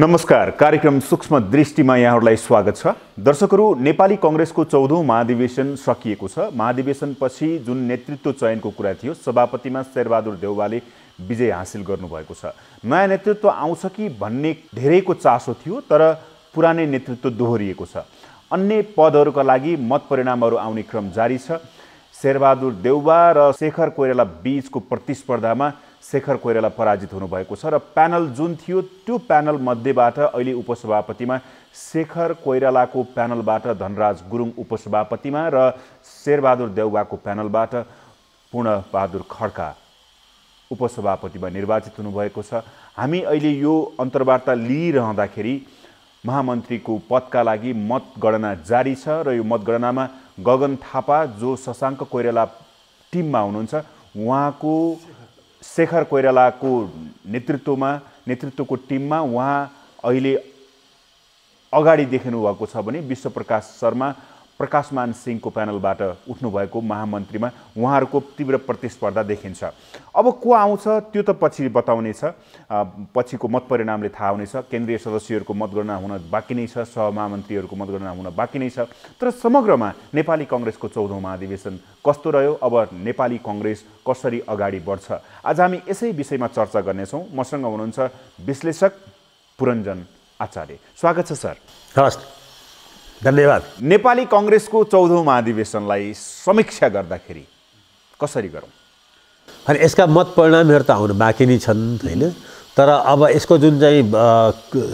नमस्कार कार्यक्रम सूक्ष्म दृष्टिमा यहाँहरूलाई स्वागत छ दर्शकहरू नेपाली कङ्ग्रेसको चौधौँ महाधिवेशन सकिएको छ महाधिवेशनपछि जुन नेतृत्व चयनको कुरा थियो सभापतिमा शेरबहादुर देउवाले विजय हासिल गर्नुभएको छ नयाँ नेतृत्व आउँछ कि भन्ने धेरैको चासो थियो तर पुरानै नेतृत्व दोहोरिएको छ अन्य पदहरूका लागि मत परिणामहरू आउने क्रम जारी छ शेरबहादुर देउवा र शेखर कोइराला बिचको प्रतिस्पर्धामा शेखर कोइराला पराजित हुनुभएको छ र प्यानल जुन थियो त्यो प्यानल मध्येबाट अहिले उपसभापतिमा शेखर कोइरालाको प्यानलबाट धनराज गुरुङ उपसभापतिमा र शेरबहादुर देउवाको प्यानलबाट पूर्णबहादुर खड्का उपसभापतिमा निर्वाचित हुनुभएको छ हामी अहिले यो अन्तर्वार्ता लिइरहँदाखेरि महामन्त्रीको पदका लागि मतगणना जारी छ र यो मतगणनामा गगन थापा जो शशाङ्क कोइराला टिममा हुनुहुन्छ उहाँको शेखर कोइरालाको नेतृत्वमा नेतृत्वको टिममा उहाँ अहिले अगाडि देखिनु भएको छ भने विश्वप्रकाश शर्मा प्रकाशमान सिंहको प्यानलबाट उठ्नुभएको महामन्त्रीमा उहाँहरूको तीव्र प्रतिस्पर्धा देखिन्छ अब को आउँछ त्यो त पछि बताउनेछ पछिको मतपरिणामले थाहा हुनेछ केन्द्रीय सदस्यहरूको मतगणना हुन बाँकी नै छ सहमहामन्त्रीहरूको मतगणना हुन बाँकी नै छ तर समग्रमा नेपाली कङ्ग्रेसको चौधौँ महाधिवेशन कस्तो रह्यो अब नेपाली कङ्ग्रेस कसरी अगाडि बढ्छ आज हामी यसै विषयमा चर्चा गर्नेछौँ मसँग हुनुहुन्छ विश्लेषक पुरञ्जन आचार्य स्वागत छ सर हस् धन्यवाद नेपाली कङ्ग्रेसको चौधौँ महाधिवेशनलाई समीक्षा गर्दाखेरि कसरी गरौँ अनि यसका मत परिणामहरू त आउनु बाँकी नै छन् होइन तर अब यसको जुन चाहिँ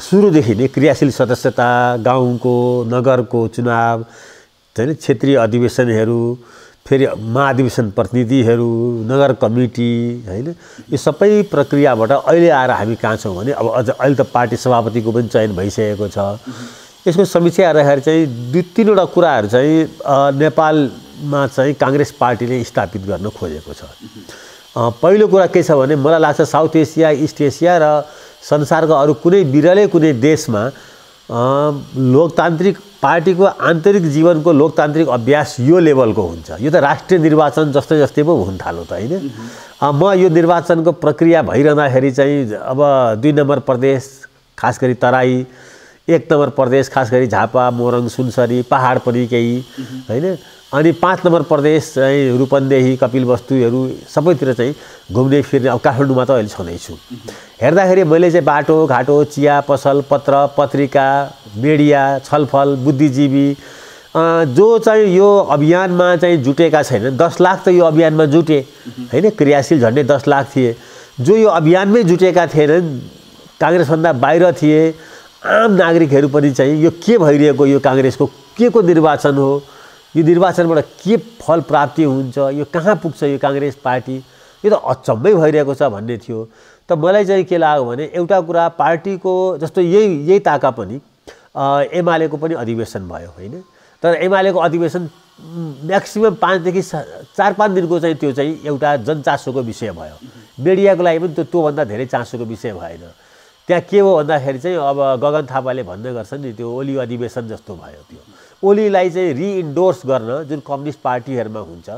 सुरुदेखि नै क्रियाशील सदस्यता गाउँको नगरको चुनाव होइन क्षेत्रीय अधिवेशनहरू फेरि महाधिवेशन प्रतिनिधिहरू नगर कमिटी होइन यो सबै प्रक्रियाबाट अहिले आएर हामी कहाँ छौँ भने अब अझ अहिले त पार्टी सभापतिको पनि चयन भइसकेको छ यसको समीक्षा हेर्दाखेरि चाहिँ दुई तिनवटा कुराहरू चाहिँ नेपालमा चाहिँ काङ्ग्रेस पार्टीले स्थापित गर्न खोजेको छ पहिलो कुरा के छ भने मलाई लाग्छ साउथ एसिया इस्ट एसिया र संसारको अरू कुनै बिरलै कुनै देशमा लोकतान्त्रिक पार्टीको आन्तरिक जीवनको लोकतान्त्रिक अभ्यास यो लेभलको हुन्छ यो त राष्ट्रिय निर्वाचन जस्तै जस्तै पो हुन थाल्नु त होइन म यो निर्वाचनको प्रक्रिया भइरहँदाखेरि चाहिँ अब दुई नम्बर प्रदेश खास गरी तराई एक नम्बर प्रदेश खास गरी झापा मोरङ सुनसरी पहाड पनि केही होइन अनि पाँच नम्बर प्रदेश चाहिँ रूपन्देही वस्तुहरू सबैतिर चाहिँ घुम्ने फिर्ने अब काठमाडौँमा त अहिले छँदैछु हेर्दाखेरि मैले चाहिँ बाटो घाटो चिया पसल पत्र पत्रिका मिडिया छलफल बुद्धिजीवी जो चाहिँ यो अभियानमा चाहिँ जुटेका छैन दस लाख त यो अभियानमा जुटे होइन क्रियाशील झन्डै दस लाख थिए जो यो अभियानमै जुटेका थिएनन् काङ्ग्रेसभन्दा बाहिर थिए आम नागरिकहरू पनि चाहिँ यो के भइरहेको यो काङ्ग्रेसको के को निर्वाचन हो यो निर्वाचनबाट के फल प्राप्ति हुन्छ यो कहाँ पुग्छ यो काङ्ग्रेस पार्टी यो त अचम्मै भइरहेको छ भन्ने थियो त मलाई चाहिँ के लाग्यो भने एउटा कुरा पार्टीको जस्तो यही यही ताका पनि एमालेको पनि अधिवेशन भयो होइन तर एमालेको अधिवेशन म्याक्सिमम् पाँचदेखि चार पाँच दिनको चाहिँ त्यो चाहिँ एउटा जनचासोको विषय भयो मिडियाको लागि पनि त्यो त्योभन्दा धेरै चासोको विषय भएन त्यहाँ के हो भन्दाखेरि चाहिँ अब गगन थापाले भन्दै गर्छन् नि त्यो ओली अधिवेशन जस्तो भयो त्यो ओलीलाई चाहिँ रिइन्डोर्स गर्न जुन कम्युनिस्ट पार्टीहरूमा हुन्छ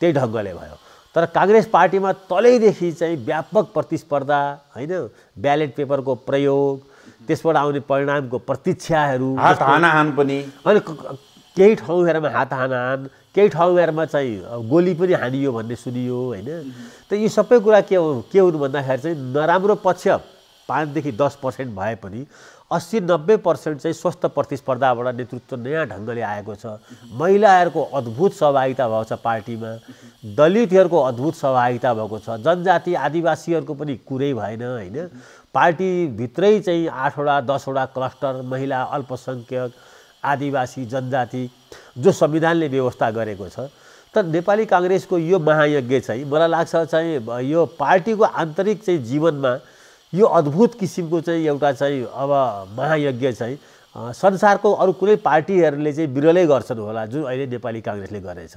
त्यही ढङ्गले भयो तर काङ्ग्रेस पार्टीमा तलैदेखि चाहिँ व्यापक प्रतिस्पर्धा होइन ब्यालेट पेपरको प्रयोग त्यसबाट आउने परिणामको प्रतीक्षाहरू पनि अनि केही ठाउँहरूमा हात हानाहान केही ठाउँहरूमा चाहिँ गोली पनि हानियो भन्ने सुनियो होइन त यो सबै कुरा के हो के हुनु भन्दाखेरि चाहिँ नराम्रो पक्ष पाँचदेखि दस पर्सेन्ट भए पनि अस्सी नब्बे पर्सेन्ट चाहिँ स्वस्थ प्रतिस्पर्धाबाट नेतृत्व नयाँ ढङ्गले आएको छ महिलाहरूको अद्भुत सहभागिता भएको छ पार्टीमा दलितहरूको अद्भुत सहभागिता भएको छ जनजाति आदिवासीहरूको पनि कुरै भएन होइन पार्टीभित्रै चाहिँ आठवटा दसवटा क्लस्टर महिला अल्पसङ्ख्यक आदिवासी जनजाति जो संविधानले व्यवस्था गरेको छ तर नेपाली काङ्ग्रेसको यो महायज्ञ चाहिँ मलाई लाग्छ चाहिँ यो पार्टीको आन्तरिक चाहिँ जीवनमा यो अद्भुत किसिमको चाहिँ एउटा चाहिँ अब महायज्ञ चाहिँ संसारको अरू कुनै पार्टीहरूले चाहिँ विरलै गर्छन् होला जुन अहिले नेपाली काङ्ग्रेसले गरेछ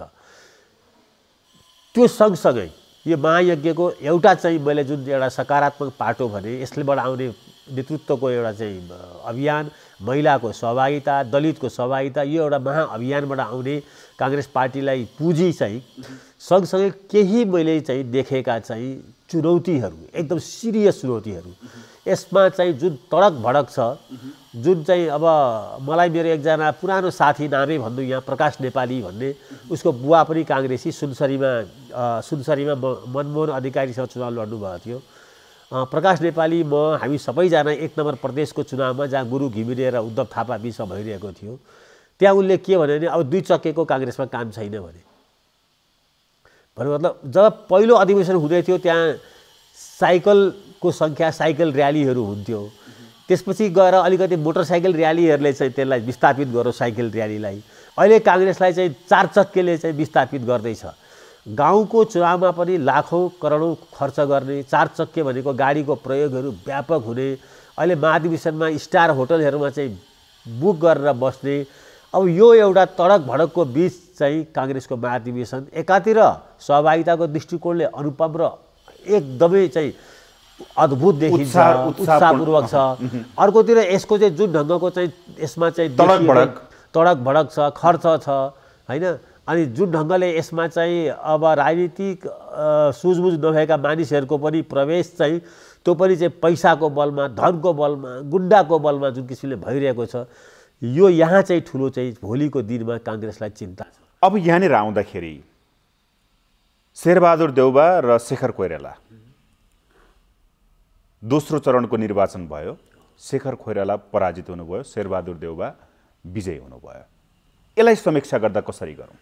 त्यो सँगसँगै यो महायज्ञको एउटा चाहिँ मैले जुन एउटा सकारात्मक पाटो भने यसलेबाट आउने नेतृत्वको एउटा चाहिँ अभियान महिलाको सहभागिता दलितको सहभागिता यो एउटा महाअभियानबाट आउने काङ्ग्रेस पार्टीलाई पुँजी चाहिँ सँगसँगै केही मैले चाहिँ देखेका चाहिँ चुनौतीहरू एकदम सिरियस चुनौतीहरू यसमा चाहिँ जुन तडक भडक छ जुन चाहिँ अब मलाई मेरो एकजना पुरानो साथी नामै भन्नु यहाँ प्रकाश नेपाली भन्ने उसको बुवा पनि काङ्ग्रेसी सुनसरीमा सुनसरीमा मनमोहन अधिकारीसँग चुनाव लड्नुभएको थियो प्रकाश नेपाली म हामी सबैजना एक नम्बर प्रदेशको चुनावमा जहाँ गुरु घिमिरे र उद्धव थापा बिचमा भइरहेको थियो त्यहाँ उसले के भन्यो भने अब दुई चक्केको काङ्ग्रेसमा काम छैन भने भन्नु मतलब जब पहिलो अधिवेशन हुँदै थियो त्यहाँ साइकलको सङ्ख्या साइकल र्यालीहरू हुन्थ्यो त्यसपछि गएर अलिकति मोटरसाइकल र्यालीहरूले चाहिँ त्यसलाई विस्थापित गरौँ साइकल र्यालीलाई अहिले काङ्ग्रेसलाई चाहिँ चार चक्केले चाहिँ विस्थापित गर्दैछ गाउँको चुनावमा पनि लाखौँ करोडौँ खर्च गर्ने चार चक्के भनेको गाडीको प्रयोगहरू व्यापक हुने अहिले महाधिवेशनमा स्टार होटलहरूमा चाहिँ बुक गरेर बस्ने अब यो एउटा तडक भडकको बिच चाहिँ काङ्ग्रेसको महाधिवेशन एकातिर सहभागिताको दृष्टिकोणले अनुपम र एकदमै चाहिँ अद्भुत देखिन्छ उत्साहपूर्वक छ अर्कोतिर यसको चाहिँ जुन ढङ्गको चाहिँ यसमा चाहिँ तडक भडक छ खर्च छ होइन अनि जुन ढङ्गले यसमा चाहिँ अब राजनीतिक सुझबुझ नभएका मानिसहरूको पनि प्रवेश चाहिँ त्यो पनि चाहिँ पैसाको बलमा धनको बलमा गुन्डाको बलमा जुन किसिमले भइरहेको छ यो यहाँ चाहिँ ठुलो चाहिँ भोलिको दिनमा काङ्ग्रेसलाई चिन्ता छ अब यहाँनिर आउँदाखेरि शेरबहादुर देउबा र शेखर कोइराला दोस्रो चरणको निर्वाचन भयो शेखर खोइराला पराजित हुनुभयो शेरबहादुर देउबा विजयी हुनुभयो यसलाई समीक्षा गर्दा कसरी गरौँ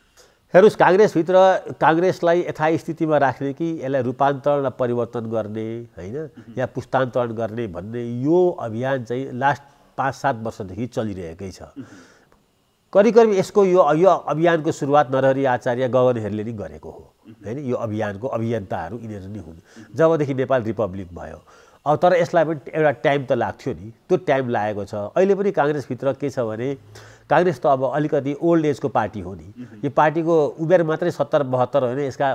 हेर्नुहोस् काङ्ग्रेसभित्र काङ्ग्रेसलाई यथास्थितिमा राख्ने कि यसलाई रूपान्तरण र परिवर्तन गर्ने होइन या पुस्तान्तरण गर्ने भन्ने यो अभियान चाहिँ लास्ट पाँच सात वर्षदेखि चलिरहेकै छ करिब करिब यसको यो यो अभियानको सुरुवात नरहरी आचार्य गगनहरूले नै गरेको हो होइन यो अभियानको अभियन्ताहरू यिनीहरू नै हुन् जबदेखि नेपाल रिपब्लिक भयो अब तर यसलाई पनि एउटा टाइम त लाग्थ्यो नि त्यो टाइम लागेको छ अहिले पनि काङ्ग्रेसभित्र के छ भने काङ्ग्रेस त अब अलिकति ओल्ड एजको पार्टी हो नि यो पार्टीको उमेर मात्रै सत्तर बहत्तर होइन यसका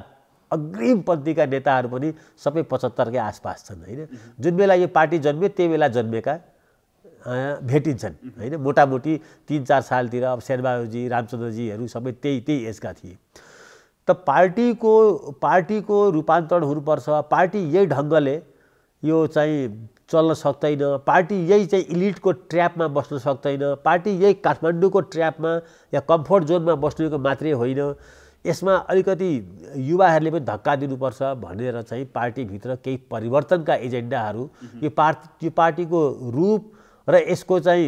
अग्रिम पन्थीका नेताहरू पनि सबै पचहत्तरकै आसपास छन् होइन जुन बेला यो पार्टी जन्मियो त्यही बेला जन्मेका भेटिन्छन् होइन मोटामोटी तिन चार सालतिर अब शेरबहादुरजी रामचन्द्रजीहरू सबै त्यही त्यही एजका थिए त पार्टीको पार्टीको रूपान्तरण हुनुपर्छ पार्टी यही ढङ्गले यो चाहिँ चल्न सक्दैन पार्टी यही चाहिँ इलिटको ट्र्यापमा बस्न सक्दैन पार्टी यही काठमाडौँको ट्र्यापमा या कम्फोर्ट जोनमा बस्नुको मात्रै होइन यसमा अलिकति युवाहरूले पनि धक्का दिनुपर्छ भनेर चाहिँ पार्टीभित्र केही परिवर्तनका एजेन्डाहरू यो पार्टी त्यो पार्टीको रूप र यसको चाहिँ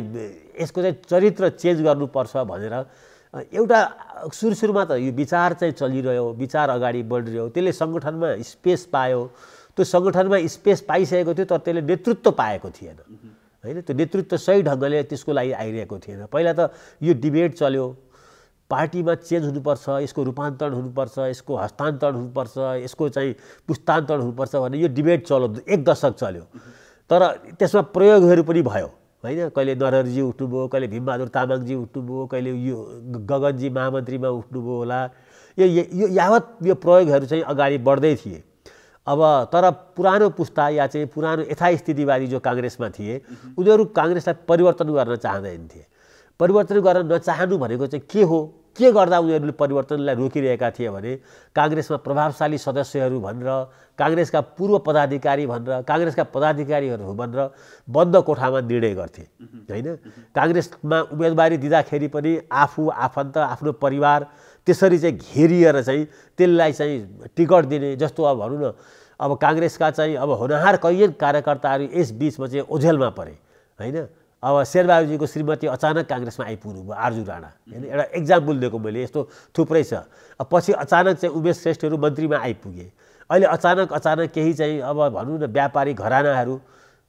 यसको चाहिँ चरित्र चेन्ज गर्नुपर्छ भनेर एउटा सुरु सुरुमा त यो विचार चाहिँ चलिरह्यो विचार अगाडि बढिरह्यो त्यसले सङ्गठनमा स्पेस पायो त्यो सङ्गठनमा स्पेस पाइसकेको थियो तर त्यसले नेतृत्व पाएको थिएन होइन त्यो नेतृत्व सही ढङ्गले त्यसको लागि आइरहेको थिएन पहिला त यो डिबेट चल्यो पार्टीमा चेन्ज हुनुपर्छ यसको रूपान्तरण हुनुपर्छ यसको हस्तान्तरण हुनुपर्छ यसको चाहिँ पुस्तान्तरण हुनुपर्छ भने यो डिबेट चल्यो एक दशक चल्यो तर त्यसमा प्रयोगहरू पनि भयो होइन कहिले नरहरजी उठ्नुभयो कहिले भीमबहादुर तामाङजी उठ्नुभयो कहिले यो गगनजी महामन्त्रीमा उठ्नुभयो होला यो यो यावत यो प्रयोगहरू चाहिँ अगाडि बढ्दै थिए अब तर पुरानो पुस्ता या चाहिँ पुरानो यथास्थितिवादी जो काङ्ग्रेसमा थिए उनीहरू काङ्ग्रेसलाई परिवर्तन गर्न चाहँदैन थिए परिवर्तन गर्न नचाहनु भनेको चाहिँ के हो के गर्दा उनीहरूले परिवर्तनलाई रोकिरहेका थिए भने काङ्ग्रेसमा प्रभावशाली सदस्यहरू भनेर काङ्ग्रेसका पूर्व पदाधिकारी भनेर काङ्ग्रेसका पदाधिकारीहरू भनेर बन्द कोठामा निर्णय गर्थे होइन काङ्ग्रेसमा उम्मेदवारी दिँदाखेरि पनि आफू आफन्त आफ्नो परिवार त्यसरी चाहिँ घेरिएर चाहिँ त्यसलाई चाहिँ टिकट दिने जस्तो अब भनौँ न अब काङ्ग्रेसका चाहिँ अब होनहार कैयन कार्यकर्ताहरू यस बिचमा चाहिँ ओझेलमा परे होइन अब शेरबहादुरजीको श्रीमती अचानक काङ्ग्रेसमा आइपुग्नु भयो आर्जु राणा होइन एउटा एक्जाम्पल दिएको मैले यस्तो थुप्रै छ पछि अचानक चाहिँ उमेश श्रेष्ठहरू मन्त्रीमा आइपुगे अहिले अचानक अचानक केही चाहिँ अब भनौँ न व्यापारी घरानाहरू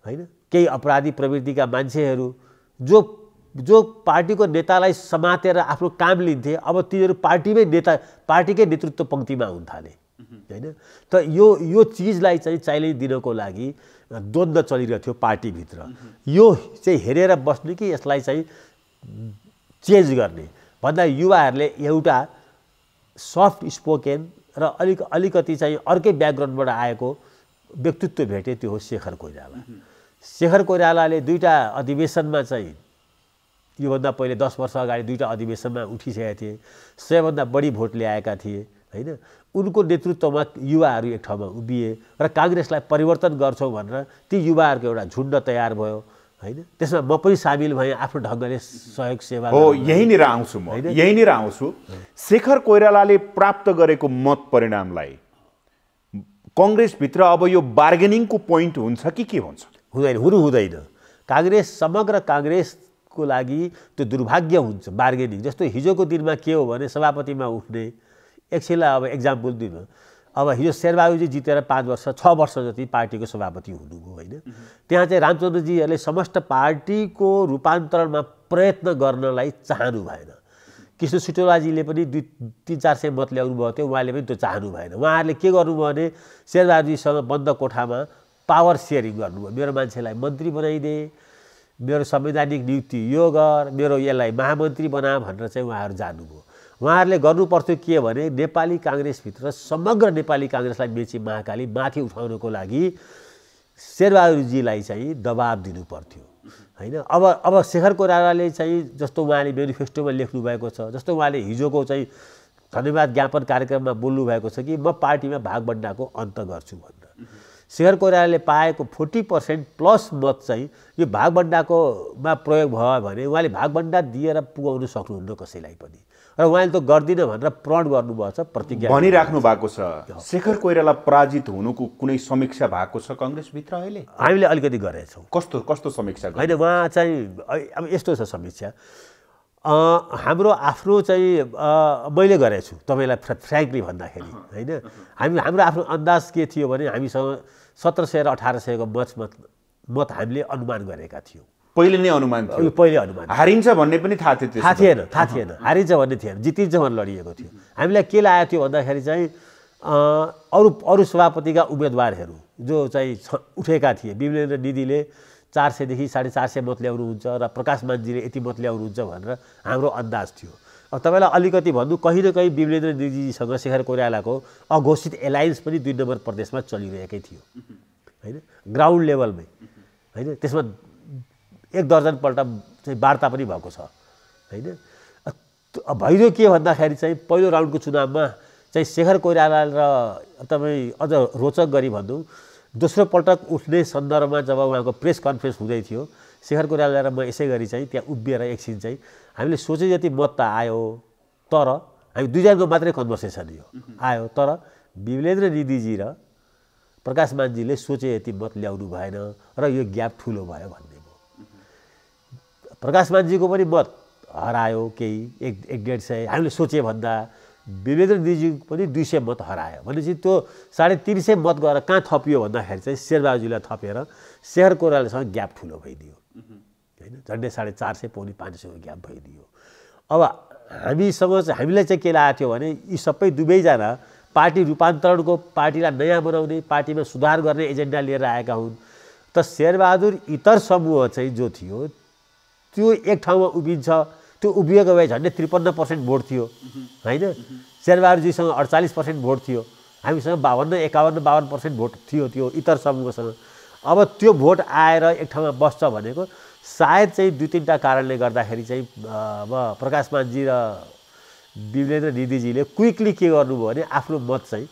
होइन केही अपराधी प्रवृत्तिका मान्छेहरू जो जो पार्टीको नेतालाई समातेर आफ्नो काम लिन्थे अब तिनीहरू पार्टीमै नेता पार्टीकै नेतृत्व पङ्क्तिमा हुन थाले होइन त यो यो चिजलाई चाहिँ चाहिँ दिनको लागि द्वन्द चलिरहेको थियो पार्टीभित्र यो चाहिँ हेरेर बस्ने कि यसलाई चाहिँ चेन्ज गर्ने भन्दा युवाहरूले एउटा सफ्ट स्पोकेन र अलिक अलिकति चाहिँ अर्कै ब्याकग्राउन्डबाट आएको व्यक्तित्व भेटे त्यो हो शेखर कोइराला शेखर कोइरालाले दुईवटा अधिवेशनमा चाहिँ योभन्दा पहिले दस वर्ष अगाडि दुईवटा अधिवेशनमा उठिसकेका थिए सबैभन्दा बढी भोट ल्याएका थिए होइन उनको नेतृत्वमा युवाहरू एक ठाउँमा उभिए र काङ्ग्रेसलाई परिवर्तन गर्छौँ भनेर ती युवाहरूको एउटा झुन्ड तयार भयो होइन त्यसमा म पनि सामेल भएँ आफ्नो ढङ्गले सहयोग सेवा हो यहीँनिर आउँछु म यहीँनिर आउँछु शेखर कोइरालाले प्राप्त गरेको मत परिणामलाई कङ्ग्रेसभित्र अब यो बार्गेनिङको पोइन्ट हुन्छ कि के हुन्छ हुँदैन हुनु हुँदैन काङ्ग्रेस समग्र काङ्ग्रेस को लागि त्यो दुर्भाग्य हुन्छ बार्गेनिङ जस्तो हिजोको दिनमा के हो भने सभापतिमा उठ्ने एकछिनलाई अब एक्जाम्पल दिनु अब हिजो शेरबहादुरजी जितेर पाँच वर्ष छ वर्ष जति पार्टीको सभापति हुनुभयो होइन त्यहाँ चाहिँ रामचन्द्रजीहरूले समस्त पार्टीको रूपान्तरणमा प्रयत्न गर्नलाई चाहनु भएन कृष्ण सुटोलाजीले पनि दुई तिन चार सय मत ल्याउनुभएको थियो उहाँले पनि त्यो चाहनु भएन उहाँहरूले के गर्नुभयो भने शेरबहादुरजीसँग बन्द कोठामा पावर सेयरिङ गर्नुभयो मेरो मान्छेलाई मन्त्री बनाइदिए मेरो संवैधानिक नियुक्ति यो गर मेरो यसलाई महामन्त्री बना भनेर चाहिँ उहाँहरू जानुभयो उहाँहरूले गर्नुपर्थ्यो के भने नेपाली काङ्ग्रेसभित्र समग्र नेपाली काङ्ग्रेसलाई मेची महाकाली माथि उठाउनको लागि शेरबहादुरजीलाई चाहिँ दबाब दिनुपर्थ्यो पर्थ्यो होइन अब अब शेखर कोरालाले चाहिँ जस्तो उहाँले मेनिफेस्टोमा लेख्नुभएको छ जस्तो उहाँले हिजोको चाहिँ धन्यवाद ज्ञापन कार्यक्रममा बोल्नुभएको छ कि म पार्टीमा भागभन्डाको अन्त गर्छु भनेर सेयर कोइरालाले पाएको फोर्टी पर्सेन्ट प्लस मत चाहिँ यो भागभन्डाकोमा प्रयोग भयो भने उहाँले भागभन्डा दिएर पुगाउन सक्नुहुन्न कसैलाई पनि र उहाँले त गर्दिनँ भनेर प्रण गर्नुभएको छ प्रतिज्ञा भनिराख्नु भएको छ शेखर कोइराला पराजित हुनुको कुनै समीक्षा भएको छ कङ्ग्रेसभित्र अहिले हामीले अलिकति गरेछौँ कस्तो कस्तो समीक्षा होइन उहाँ चाहिँ अब यस्तो छ समीक्षा हाम्रो आफ्नो चाहिँ मैले गरेको छु तपाईँलाई फ्रेङ्कली भन्दाखेरि होइन हामी हाम्रो आफ्नो अन्दाज के थियो भने हामीसँग सत्र सय र अठार सयको मत मत हामीले अनुमान गरेका थियौँ पहिले नै अनुमान थियो पहिले अनुमान हारिन्छ भन्ने पनि थाहा थियो थाहा थिएन थाहा थिएन हारिन्छ भन्ने थिएन जितिन्छ भनेर लडिएको थियो हामीलाई के लागेको थियो भन्दाखेरि चाहिँ अरू अरू सभापतिका उम्मेदवारहरू जो चाहिँ उठेका थिए विमलेन्द्र निधिले चार सयदेखि साढे चार सय मत ल्याउनुहुन्छ र प्रकाश मान्जीले यति मत ल्याउनुहुन्छ भनेर हाम्रो अन्दाज थियो अब तपाईँलाई अलिकति भन्नु कहीँ न कहीँ विमलेन्द्र दिदीजीसँग शेखर कोइरालाको अघोषित एलायन्स पनि दुई नम्बर प्रदेशमा चलिरहेकै थियो होइन ग्राउन्ड लेभलमै होइन त्यसमा एक दर्जनपल्ट चाहिँ वार्ता पनि भएको छ होइन भइरहेको के भन्दाखेरि चाहिँ पहिलो राउन्डको चुनावमा चाहिँ शेखर कोइराला र तपाईँ अझ रोचक गरी भन्नु दोस्रो पटक उठ्ने सन्दर्भमा जब उहाँको प्रेस कन्फरेन्स हुँदै थियो शेखर कोराला र म यसै गरी चाहिँ त्यहाँ उभिएर एकछिन चाहिँ हामीले सोचे जति मत त आयो तर हामी दुईजनाको मात्रै कन्भर्सेसन यो आयो तर विमलेन्द्र निधिजी र प्रकाश मानजीले सोचे यति मत ल्याउनु भएन र यो ग्याप ठुलो भयो भन्ने म प्रकाश मानजीको पनि मत हरायो केही एक एक डेढ सय हामीले सोचे भन्दा विवेन्द्र निधिजी पनि दुई सय मत हरायो भनेपछि त्यो साढे तिन सय मत गएर कहाँ थपियो भन्दाखेरि चाहिँ शेरबाजुलाई थपेर शेर कोरालासँग ग्याप ठुलो भइदियो होइन झन्डै साढे चार सय पौने पाँच सयको ग्याप भइदियो अब हामीसँग चाहिँ हामीलाई चाहिँ के लागेको थियो भने यी सबै दुवैजना पार्टी रूपान्तरणको पार्टीलाई नयाँ बनाउने पार्टीमा सुधार गर्ने एजेन्डा लिएर आएका हुन् त शेरबहादुर इतर समूह चाहिँ जो थियो त्यो एक ठाउँमा उभिन्छ त्यो उभिएको भए झन्डै त्रिपन्न पर्सेन्ट भोट थियो होइन शेरबहादुरजीसँग अडचालिस पर्सेन्ट भोट थियो हामीसँग बाहन्न एकाउन्न बाहन्न पर्सेन्ट भोट थियो त्यो इतर समूहसँग अब त्यो भोट आएर एक ठाउँमा बस्छ भनेको सायद चाहिँ दुई तिनवटा कारणले गर्दाखेरि चाहिँ अब प्रकाशमानजी र विवेन्द्र दिदीजीले क्विकली के गर्नुभयो भने आफ्नो मत चाहिँ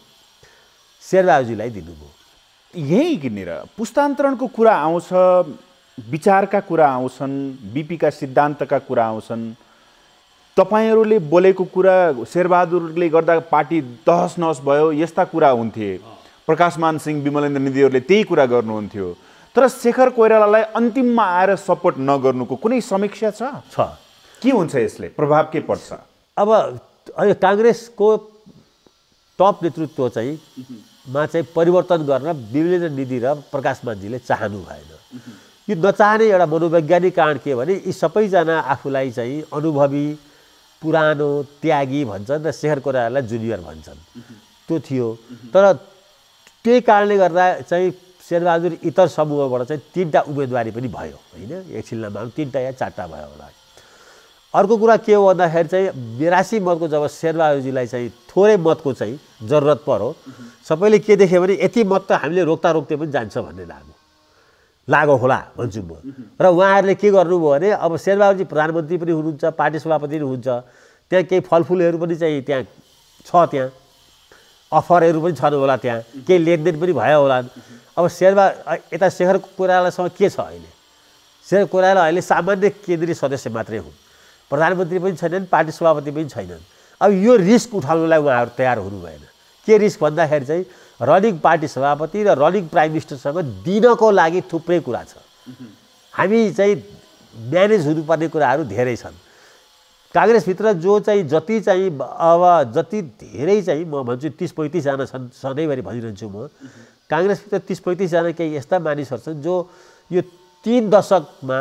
शेरबहादुरजीलाई दिनुभयो यहीँ किनेर पुस्तान्तरणको कुरा आउँछ विचारका कुरा आउँछन् बिपीका सिद्धान्तका कुरा आउँछन् तपाईँहरूले बोलेको कुरा शेरबहादुरले गर्दा पार्टी दहस नहस भयो यस्ता कुरा हुन्थे प्रकाशमान सिंह विमलेन्द्र निधिहरूले त्यही कुरा गर्नुहुन्थ्यो तर शेखर कोइरालालाई अन्तिममा आएर सपोर्ट नगर्नुको कुनै समीक्षा छ छ के हुन्छ यसले प्रभाव के पर्छ अब अहिले काङ्ग्रेसको टप नेतृत्व चाहिँ मा चाहिँ परिवर्तन गर्न विमलेन्द्र निधि र प्रकाशमानजीले चाहनु भएन यो नचाहने एउटा मनोवैज्ञानिक कारण के भने यी सबैजना आफूलाई चाहिँ अनुभवी पुरानो त्यागी भन्छन् र शेखर कोइरालालाई जुनियर भन्छन् त्यो थियो तर त्यही कारणले गर्दा चाहिँ शेरबहादुर इतर समूहबाट चाहिँ तिनवटा उम्मेदवारी पनि भयो होइन एकछिनमा तिनवटा या चारवटा भयो होला अर्को कुरा के हो भन्दाखेरि चाहिँ बिरासी मतको जब शेरबहादुरजीलाई चाहिँ थोरै मतको चाहिँ जरुरत पर्यो सबैले के देख्यो भने यति मत त हामीले रोक्दा रोक्दै पनि जान्छ भन्ने लाग्यो लागो होला भन्छु म र उहाँहरूले के गर्नुभयो भने अब शेरबहादुरजी प्रधानमन्त्री पनि हुनुहुन्छ पार्टी सभापति पनि हुनुहुन्छ त्यहाँ केही फलफुलहरू पनि चाहिँ त्यहाँ छ त्यहाँ अफरहरू पनि छन् होला त्यहाँ केही लेनदेन पनि भयो होला अब शेरमा यता शेखर कोइरालासँग के छ अहिले शेखर कोइराला अहिले सामान्य केन्द्रीय सदस्य मात्रै हुन् प्रधानमन्त्री पनि छैनन् पार्टी सभापति पनि छैनन् अब यो रिस्क उठाउनुलाई उहाँहरू तयार हुनु भएन के रिस्क भन्दाखेरि चाहिँ रनिङ पार्टी सभापति र रनिङ प्राइम मिनिस्टरसँग दिनको लागि थुप्रै कुरा छ हामी चाहिँ म्यानेज हुनुपर्ने कुराहरू धेरै छन् काङ्ग्रेसभित्र जो चाहिँ जति चाहिँ अब जति धेरै चाहिँ म भन्छु तिस पैँतिसजना छन् सधैँभरि भनिरहन्छु म काङ्ग्रेसभित्र तिस पैँतिसजना केही यस्ता मानिसहरू छन् जो यो तिन दशकमा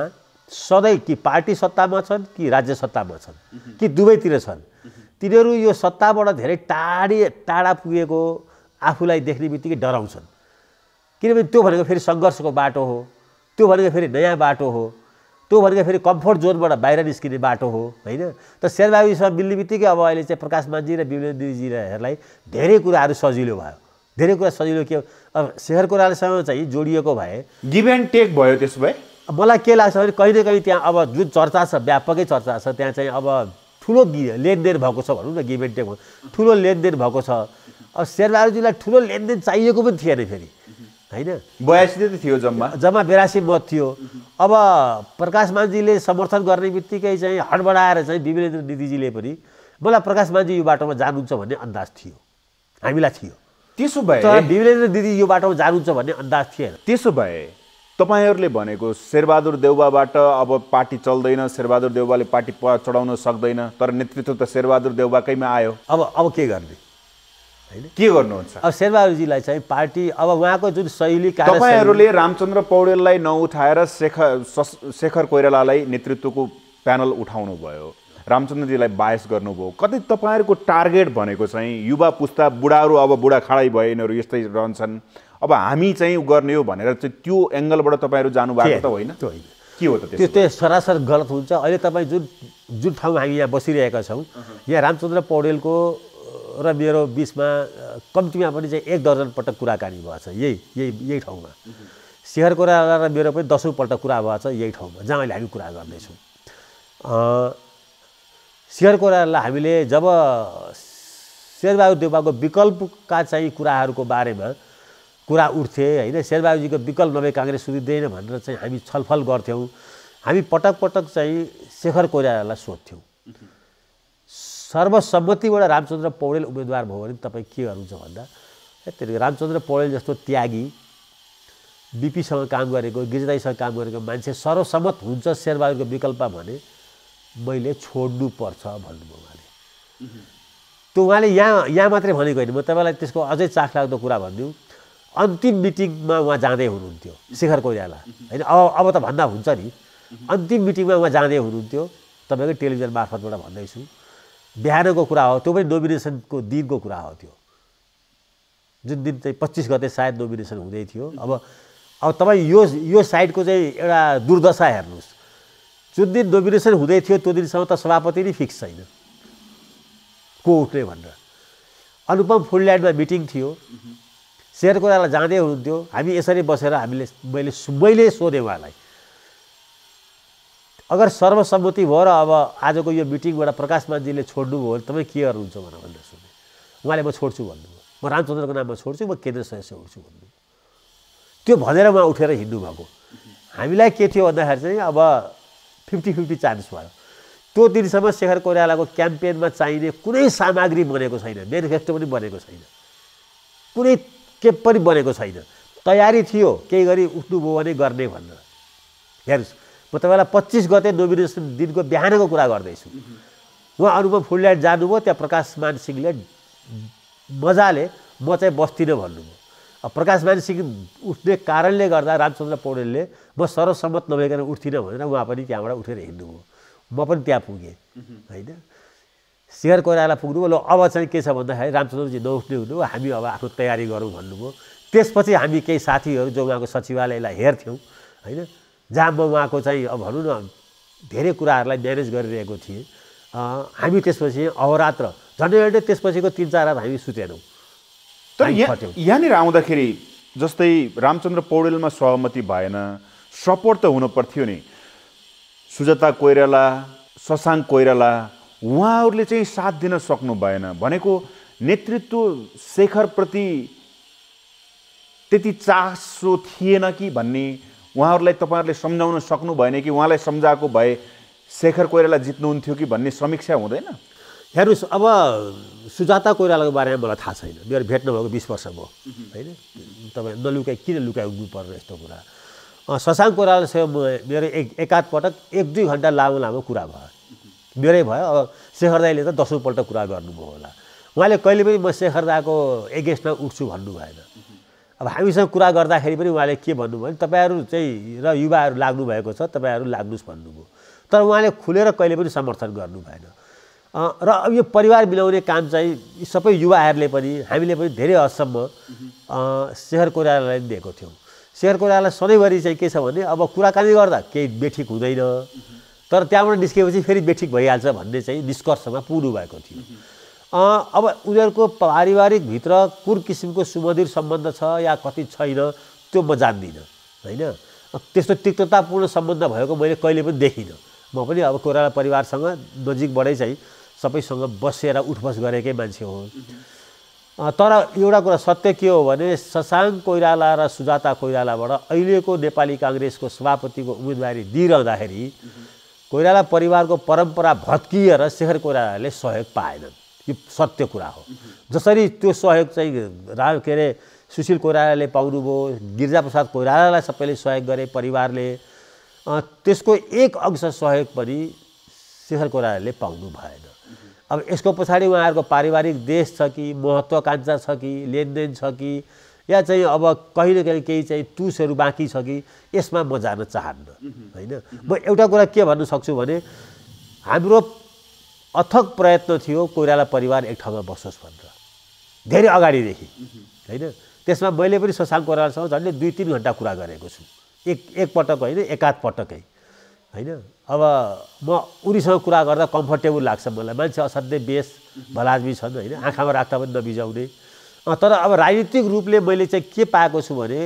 सधैँ कि पार्टी सत्तामा छन् कि राज्य सत्तामा छन् कि दुवैतिर छन् तिनीहरू यो सत्ताबाट धेरै टाढी टाढा पुगेको आफूलाई देख्ने बित्तिकै डराउँछन् किनभने त्यो भनेको फेरि सङ्घर्षको बाटो हो त्यो भनेको फेरि नयाँ बाटो हो त्यो भनेको फेरि कम्फोर्ट जोनबाट बाहिर निस्किने बाटो हो होइन त शेरबहादुरसँग मिल्ने बित्तिकै अब अहिले चाहिँ प्रकाश मानजी र बिमलेन्दुजीहरूलाई धेरै कुराहरू सजिलो भयो धेरै कुरा सजिलो के अब शेखर कोरालसँग चाहिँ जोडिएको भए गिभ एन्ड टेक भयो त्यसो भए मलाई के लाग्छ भने कहीँ न कहीँ त्यहाँ अब जुन चर्चा छ व्यापकै चर्चा छ त्यहाँ चाहिँ अब ठुलो लेनदेन भएको छ भनौँ न गिभ एन्ड टेक ठुलो लेनदेन भएको छ अब शेरबहादुरजीलाई ठुलो लेनदेन चाहिएको पनि थिएन फेरि होइन बयासी त थियो जम्मा जम्मा बेरासी मत थियो अब प्रकाश माझीले समर्थन गर्ने बित्तिकै चाहिँ हडबडाएर चाहिँ विवेन्द्र दिदीजीले पनि मलाई प्रकाश माझी यो बाटोमा जानुहुन्छ भन्ने अन्दाज थियो हामीलाई थियो त्यसो भए विवेन्द्र दिदी यो बाटोमा जानुहुन्छ भन्ने अन्दाज थिएन त्यसो भए तपाईँहरूले भनेको शेरबहादुर देउबाबाट अब पार्टी चल्दैन शेरबहादुर देउबाले पार्टी चढाउन सक्दैन तर नेतृत्व त शेरबहादुर देउबाकैमा आयो अब अब के गर्ने के गर्नुहुन्छ अब शेरबहादुरजीलाई चाहिँ पार्टी अब उहाँको जुन शैली तपाईँहरूले रामचन्द्र पौडेललाई नउठाएर शेखर शेखर कोइरालालाई नेतृत्वको प्यानल उठाउनु भयो रामचन्द्रजीलाई बायस गर्नुभयो कतै तपाईँहरूको टार्गेट भनेको चाहिँ युवा पुस्ता बुढाहरू अब बुढा खाडै भयो यिनीहरू यस्तै रहन्छन् अब हामी चाहिँ गर्ने हो भनेर चाहिँ त्यो एङ्गलबाट तपाईँहरू जानुभएको त होइन के हो त त्यो त्यो सरासर गलत हुन्छ अहिले तपाईँ जुन जुन ठाउँमा हामी यहाँ बसिरहेका छौँ यहाँ रामचन्द्र पौडेलको र मेरो बिचमा कम्तीमा पनि चाहिँ एक दर्जन पटक कुराकानी भएछ यही यही यही ठाउँमा सेयरको राजा र मेरो पनि दसौँपल्ट कुरा भएछ यही ठाउँमा जहाँ अहिले हामी कुरा गर्दैछौँ सेयरको राजालाई हामीले जब शेरबहादुर देवबाको विकल्पका चाहिँ कुराहरूको बारेमा कुरा उठ्थे होइन शेरबहादुरजीको विकल्प नभए काङ्ग्रेस सुधिँदैन भनेर चाहिँ हामी छलफल गर्थ्यौँ हामी पटक पटक चाहिँ शेखर कोइरालालाई सोध्थ्यौँ सर्वसम्मतिबाट रामचन्द्र पौडेल उम्मेदवार भयो भने तपाईँ के गर्नुहुन्छ भन्दा त्यहाँदेखि रामचन्द्र पौडेल जस्तो त्यागी बिपीसँग काम गरेको गिरिदाईसँग काम गरेको मान्छे सर्वसम्मत हुन्छ शेरबहादुरको विकल्प भने मैले छोड्नुपर्छ भन्नुभयो उहाँले त्यो उहाँले यहाँ यहाँ मात्रै भनेको होइन म तपाईँलाई त्यसको अझै चाखलाग्दो कुरा भनिदिउँ अन्तिम मिटिङमा उहाँ जाँदै हुनुहुन्थ्यो शेखर कोइराला होइन अब अब त भन्दा हुन्छ नि अन्तिम मिटिङमा उहाँ जाँदै हुनुहुन्थ्यो तपाईँकै टेलिभिजन मार्फतबाट भन्दैछु बिहानको कुरा हो त्यो पनि नोमिनेसनको दिनको कुरा हो त्यो जुन दिन चाहिँ पच्चिस गते सायद नोमिनेसन हुँदै थियो अब अब तपाईँ यो यो साइडको चाहिँ एउटा दुर्दशा हेर्नुहोस् जुन दिन नोमिनेसन हुँदै थियो त्यो दिनसम्म त सभापति नै फिक्स छैन को उठ्ने भनेर अनुपम फुलल्यान्डमा मिटिङ थियो शेरको जाँदै हुनुहुन्थ्यो हामी यसरी बसेर हामीले मैले मैले सोधेँ उहाँलाई अगर सर्वसम्मति भयो र अब आजको यो मिटिङबाट प्रकाश माझीले छोड्नुभयो भने तपाईँ के गर्नुहुन्छ भनेर भनेर सुन्ने उहाँले म छोड्छु भन्नुभयो म रामचन्द्रको नाममा छोड्छु म केन्द्र सदस्य उठ्छु भन्नु त्यो भनेर उहाँ उठेर हिँड्नुभएको हामीलाई के थियो भन्दाखेरि चाहिँ अब फिफ्टी फिफ्टी चान्स भयो त्यो दिनसम्म शेखर कोइरालाको क्याम्पेनमा चाहिने कुनै सामग्री बनेको छैन मेनिफेस्टो पनि बनेको छैन कुनै के पनि बनेको छैन तयारी थियो केही गरी उठ्नुभयो भने गर्ने भनेर हेर्नुहोस् म तपाईँलाई पच्चिस गते नोमिनेसन दिनको बिहानको कुरा गर्दैछु उहाँ अनुपम फुलल्यान्ड जानुभयो त्यहाँ मान सिंहले मजाले म चाहिँ बस्दिनँ भन्नुभयो प्रकाश मान सिंह उठ्ने कारणले गर्दा रामचन्द्र पौडेलले म सर्वसम्मत नभइकन उठ्थिनँ भनेर उहाँ पनि त्यहाँबाट उठेर हिँड्नुभयो म पनि त्यहाँ पुगेँ होइन शिखर कोइराला पुग्नुभयो ल अब चाहिँ के छ भन्दाखेरि रामचन्द्रजी नउठ्ने हुनुभयो हामी अब आफ्नो तयारी गरौँ भन्नुभयो त्यसपछि हामी केही साथीहरू जो उहाँको सचिवालयलाई हेर्थ्यौँ होइन जहाँ म उहाँको चाहिँ अब भनौँ न धेरै कुराहरूलाई म्यानेज गरिरहेको थिएँ हामी त्यसपछि अहोरात्र झन्डै झन्डै त्यसपछिको तिन चार रात हामी सुतेनौँ तर यहाँ यहाँनिर आउँदाखेरि जस्तै रामचन्द्र पौडेलमा सहमति भएन सपोर्ट त हुनुपर्थ्यो नि सुजाता कोइराला शशाङ्क कोइराला उहाँहरूले चाहिँ साथ दिन सक्नु भएन भनेको नेतृत्व शेखरप्रति त्यति चासो थिएन कि भन्ने उहाँहरूलाई तपाईँहरूले सम्झाउन सक्नु भएन कि उहाँलाई सम्झाएको भए शेखर कोइराला जित्नुहुन्थ्यो कि भन्ने समीक्षा हुँदैन हेर्नुहोस् अब सुजाता कोइरालाको बारेमा मलाई थाहा छैन मेरो भेट नभएको बिस वर्ष भयो होइन तपाईँ नलुकाइ किन लुकाउनु पर्ने यस्तो कुरा सशाङ कोइरालासँग म मेरो एक एकाध पटक एक दुई घन्टा लामो लामो कुरा भयो मेरै भयो अब शेखर दाईले त दसौँपल्ट कुरा गर्नुभयो होला उहाँले कहिले पनि म शेखर दाको एगेन्स्टमा उठ्छु भन्नु भएन अब हामीसँग कुरा गर्दाखेरि पनि उहाँले के भन्नुभयो भने तपाईँहरू चाहिँ र युवाहरू लाग्नु भएको छ तपाईँहरू लाग्नुहोस् भन्नुभयो तर उहाँले खुलेर कहिले पनि समर्थन गर्नु भएन र अब यो परिवार मिलाउने काम चाहिँ सबै युवाहरूले पनि हामीले पनि धेरै हदसम्म सेहर कोरियालाई दिएको थियौँ सेहर कोरियालाई सधैँभरि चाहिँ के छ भने अब कुराकानी गर्दा केही बेठिक हुँदैन तर त्यहाँबाट निस्केपछि फेरि बेठिक भइहाल्छ भन्ने चाहिँ निष्कर्षमा पुग्नु भएको थियो अब उनीहरूको पारिवारिक भित्र कुन किसिमको सुमधुर सम्बन्ध छ या कति छैन त्यो म जान्दिनँ होइन त्यस्तो तिक्ततापूर्ण सम्बन्ध भएको मैले कहिले पनि देखिनँ म पनि अब कोराला परिवारसँग नजिकबाटै चाहिँ सबैसँग बसेर उठबस गरेकै मान्छे हो तर एउटा कुरा सत्य के हो भने ससाङ कोइराला र सुजाता कोइरालाबाट अहिलेको नेपाली काङ्ग्रेसको सभापतिको उम्मेदवारी दिइरहँदाखेरि कोइराला परिवारको परम्परा भत्किएर शेखर कोइरालाले सहयोग पाएनन् यो सत्य कुरा हो जसरी त्यो सहयोग चाहिँ रा के अरे सुशील कोइरालाले पाउनुभयो गिरिजाप्रसाद कोइरालालाई सबैले सहयोग गरे परिवारले त्यसको एक अंश सहयोग पनि शिखर कोइरालाले पाउनु भएन अब यसको पछाडि उहाँहरूको पारिवारिक देश छ कि महत्त्वाकाङ्क्षा छ कि लेनदेन छ कि या चाहिँ अब कहीँ न कहीँ केही चाहिँ टुसहरू बाँकी छ कि यसमा म जान चाहन्न होइन म एउटा कुरा के भन्न सक्छु भने हाम्रो अथक प्रयत्न थियो कोइराला परिवार एक ठाउँमा बसोस् भनेर धेरै अगाडिदेखि होइन त्यसमा मैले पनि ससाङ कोइरालासँग झन्डै दुई तिन घन्टा कुरा गरेको छु एक एकपटक होइन एकाध पटकै होइन अब म उनीसँग कुरा गर्दा कम्फर्टेबल लाग्छ मलाई मान्छे असाध्यै बेस भलाजमी छन् होइन आँखामा राख्दा पनि नबिजाउने तर अब राजनीतिक रूपले मैले चाहिँ के पाएको छु भने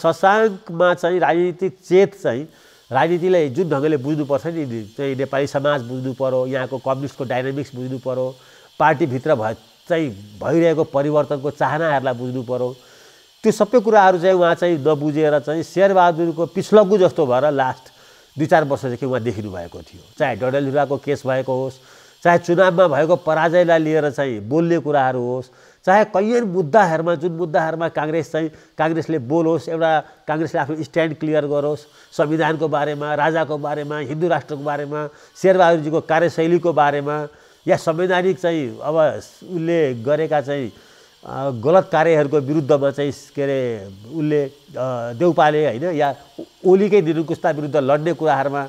ससाङमा चाहिँ राजनीतिक चेत चाहिँ राजनीतिलाई जुन ढङ्गले बुझ्नुपर्छ नि चाहिँ नेपाली समाज बुझ्नु पऱ्यो यहाँको कम्युनिस्टको डाइनामिक्स बुझ्नु पऱ्यो पार्टीभित्र भए चाहिँ भइरहेको परिवर्तनको चाहनाहरूलाई बुझ्नु पऱ्यो त्यो सबै कुराहरू चाहिँ उहाँ चाहिँ नबुझेर चाहिँ शेरबहादुरको पिस्लग्गु जस्तो भएर लास्ट दुई चार वर्षदेखि उहाँ देखिनु भएको थियो चाहे डडेलधुराको केस भएको होस् चाहे चुनावमा भएको पराजयलाई लिएर चाहिँ बोल्ने कुराहरू होस् चाहे कैयन मुद्दाहरूमा जुन मुद्दाहरूमा काङ्ग्रेस चाहिँ काङ्ग्रेसले बोलोस् एउटा काङ्ग्रेसले आफ्नो स्ट्यान्ड क्लियर गरोस् संविधानको बारेमा राजाको बारेमा हिन्दू राष्ट्रको बारेमा शेरबहादुरजीको कार्यशैलीको बारेमा या संवैधानिक चाहिँ अब उसले गरेका चाहिँ गलत कार्यहरूको विरुद्धमा चाहिँ के अरे उसले देउपाले होइन या ओलीकै निरुकुस्ता विरुद्ध लड्ने कुराहरूमा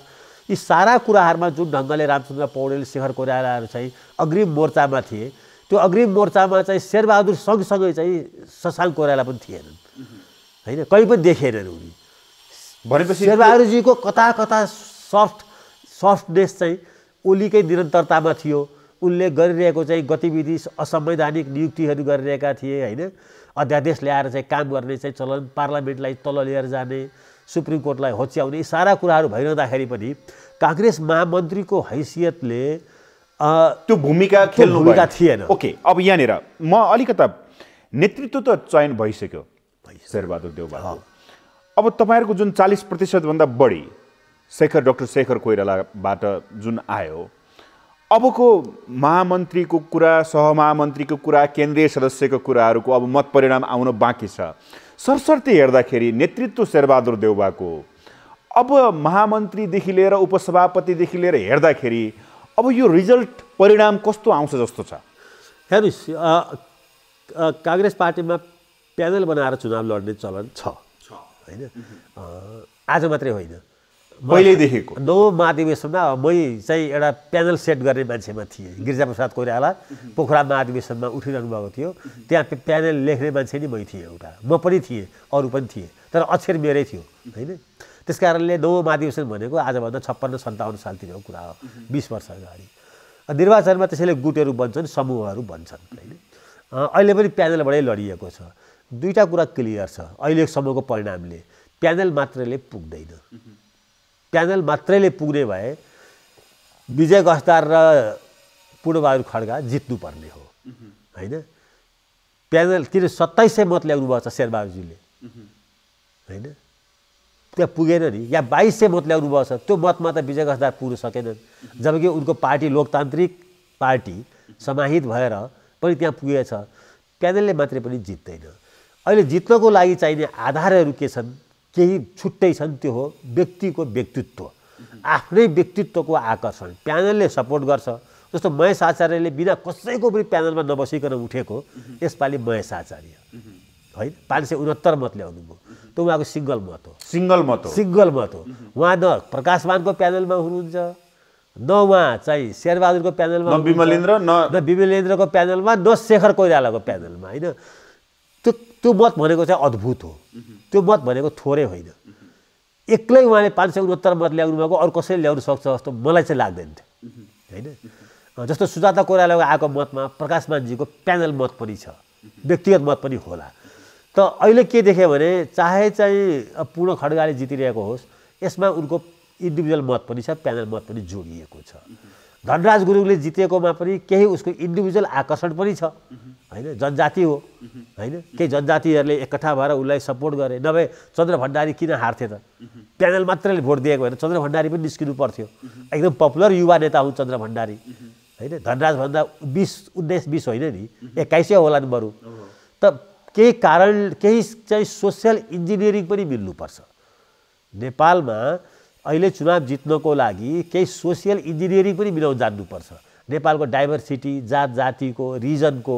यी सारा कुराहरूमा जुन ढङ्गले रामचन्द्र पौडेल शेखर कोइरालाहरू चाहिँ अग्रिम मोर्चामा थिए त्यो अग्रिम मोर्चामा चाहिँ शेरबहादुर सँगसँगै चाहिँ ससाङ कोराला पनि थिएनन् होइन कहीँ पनि देखेनन् उनी भनेपछि शेरबहादुरजीको कता कता सफ्ट सफ्टनेस चाहिँ ओलीकै निरन्तरतामा थियो उनले गरिरहेको चाहिँ गतिविधि असंवैधानिक नियुक्तिहरू गरिरहेका थिए होइन अध्यादेश ल्याएर चाहिँ काम गर्ने चाहिँ चलन पार्लियामेन्टलाई तल लिएर जाने सुप्रिम कोर्टलाई होच्याउने यी सारा कुराहरू भइरहँदाखेरि पनि काङ्ग्रेस महामन्त्रीको हैसियतले त्यो भूमिका खेल्नु भूमिका थिएन ओके अब यहाँनिर म अलिकता नेतृत्व त चयन भइसक्यो शेरबहादुर देवबा अब तपाईँहरूको जुन चालिस प्रतिशतभन्दा बढी शेखर डक्टर शेखर कोइरालाबाट जुन आयो अबको महामन्त्रीको कुरा सहमहामन्त्रीको कुरा केन्द्रीय सदस्यको कुराहरूको अब मत परिणाम आउन बाँकी छ सरसर्ती हेर्दाखेरि नेतृत्व शेरबहादुर देउबाको अब महामन्त्रीदेखि लिएर उपसभापतिदेखि लिएर हेर्दाखेरि अब यो रिजल्ट परिणाम कस्तो आउँछ जस्तो छ हेर्नुहोस् काङ्ग्रेस पार्टीमा प्यानल बनाएर चुनाव लड्ने चलन छ होइन आज मात्रै होइन देखेको नौ महाधिवेशनमा मै चाहिँ एउटा प्यानल सेट गर्ने मान्छेमा थिएँ गिरिजाप्रसाद कोइराला पोखरा महाधिवेशनमा उठिरहनु भएको थियो त्यहाँ प्यानल लेख्ने मान्छे नि मै थिएँ एउटा म पनि थिएँ अरू पनि थिएँ तर अक्षर मेरै थियो होइन त्यस कारणले नौ महाधिवेशन भनेको आजभन्दा छप्पन्न सन्ताउन्न सालतिरको कुरा हो बिस वर्ष अगाडि निर्वाचनमा त्यसैले गुटहरू बन्छन् समूहहरू बन्छन् होइन अहिले पनि प्यानलबाटै लडिएको छ दुईवटा कुरा क्लियर छ अहिलेको समूहको परिणामले प्यानल मात्रैले पुग्दैन प्यानल मात्रैले पुग्ने भए विजय गस्तार र पूर्णबहादुर खड्गा जित्नुपर्ने हो होइन प्यानल किन सत्ताइस सय मत ल्याउनुभएको छ शेरबहादुरजीले होइन त्यहाँ पुगेन नि या बाइस सय मत ल्याउनु भएको छ त्यो मतमा त विजय गजदार पुग्न सकेनन् जबकि उनको पार्टी लोकतान्त्रिक पार्टी समाहित भएर पनि त्यहाँ पुगेछ प्यानलले मात्रै पनि जित्दैन अहिले जित्नको लागि चाहिने आधारहरू के छन् केही छुट्टै छन् त्यो हो व्यक्तिको व्यक्तित्व आफ्नै व्यक्तित्वको आकर्षण प्यानलले सपोर्ट गर्छ जस्तो महेश आचार्यले बिना कसैको पनि प्यानलमा नबसिकन उठेको यसपालि महेश आचार्य होइन पाँच सय उनहत्तर मत ल्याउनुभयो त्यो उहाँको सिङ्गल मत हो सिङ्गल मत हो सिङ्गल मत हो उहाँ न प्रकाशमानको प्यानलमा हुनुहुन्छ न उहाँ चाहिँ शेरबहादुरको प्यानलमा न विमलेन्द्र न विमलेन्द्रको प्यानलमा न शेखर कोइरालाको प्यानलमा होइन त्यो त्यो मत भनेको चाहिँ अद्भुत हो त्यो मत भनेको थोरै होइन एक्लै उहाँले पाँच सय उन्हत्तर मत ल्याउनु भएको अरू कसैले ल्याउनु सक्छ जस्तो मलाई चाहिँ लाग्दैन थियो होइन जस्तो सुजाता कोइरालाको आएको मतमा प्रकाशमानजीको प्यानल मत पनि छ व्यक्तिगत मत पनि होला त अहिले के देखेँ भने चाहे चाहिँ पूर्ण खड्गाले जितिरहेको होस् यसमा उनको इन्डिभिजुअल मत पनि छ प्यानल मत पनि जोडिएको छ धनराज गुरुङले जितेकोमा पनि केही उसको इन्डिभिजुअल आकर्षण पनि छ होइन जनजाति हो होइन केही जनजातिहरूले एकट्ठा भएर उसलाई सपोर्ट गरे नभए चन्द्र भण्डारी किन हार्थे त प्यानल मात्रैले भोट दिएको भएर चन्द्र भण्डारी पनि निस्किनु पर्थ्यो एकदम पपुलर युवा नेता हुन् चन्द्र भण्डारी होइन धनराजभन्दा बिस उन्नाइस बिस होइन नि एक्काइसै होला नि बरु त केही कारण केही चाहिँ सोसियल इन्जिनियरिङ पनि मिल्नुपर्छ नेपालमा अहिले चुनाव जित्नको लागि केही सोसियल इन्जिनियरिङ पनि मिलाउ जान्नुपर्छ नेपालको डाइभर्सिटी जात जातिको रिजनको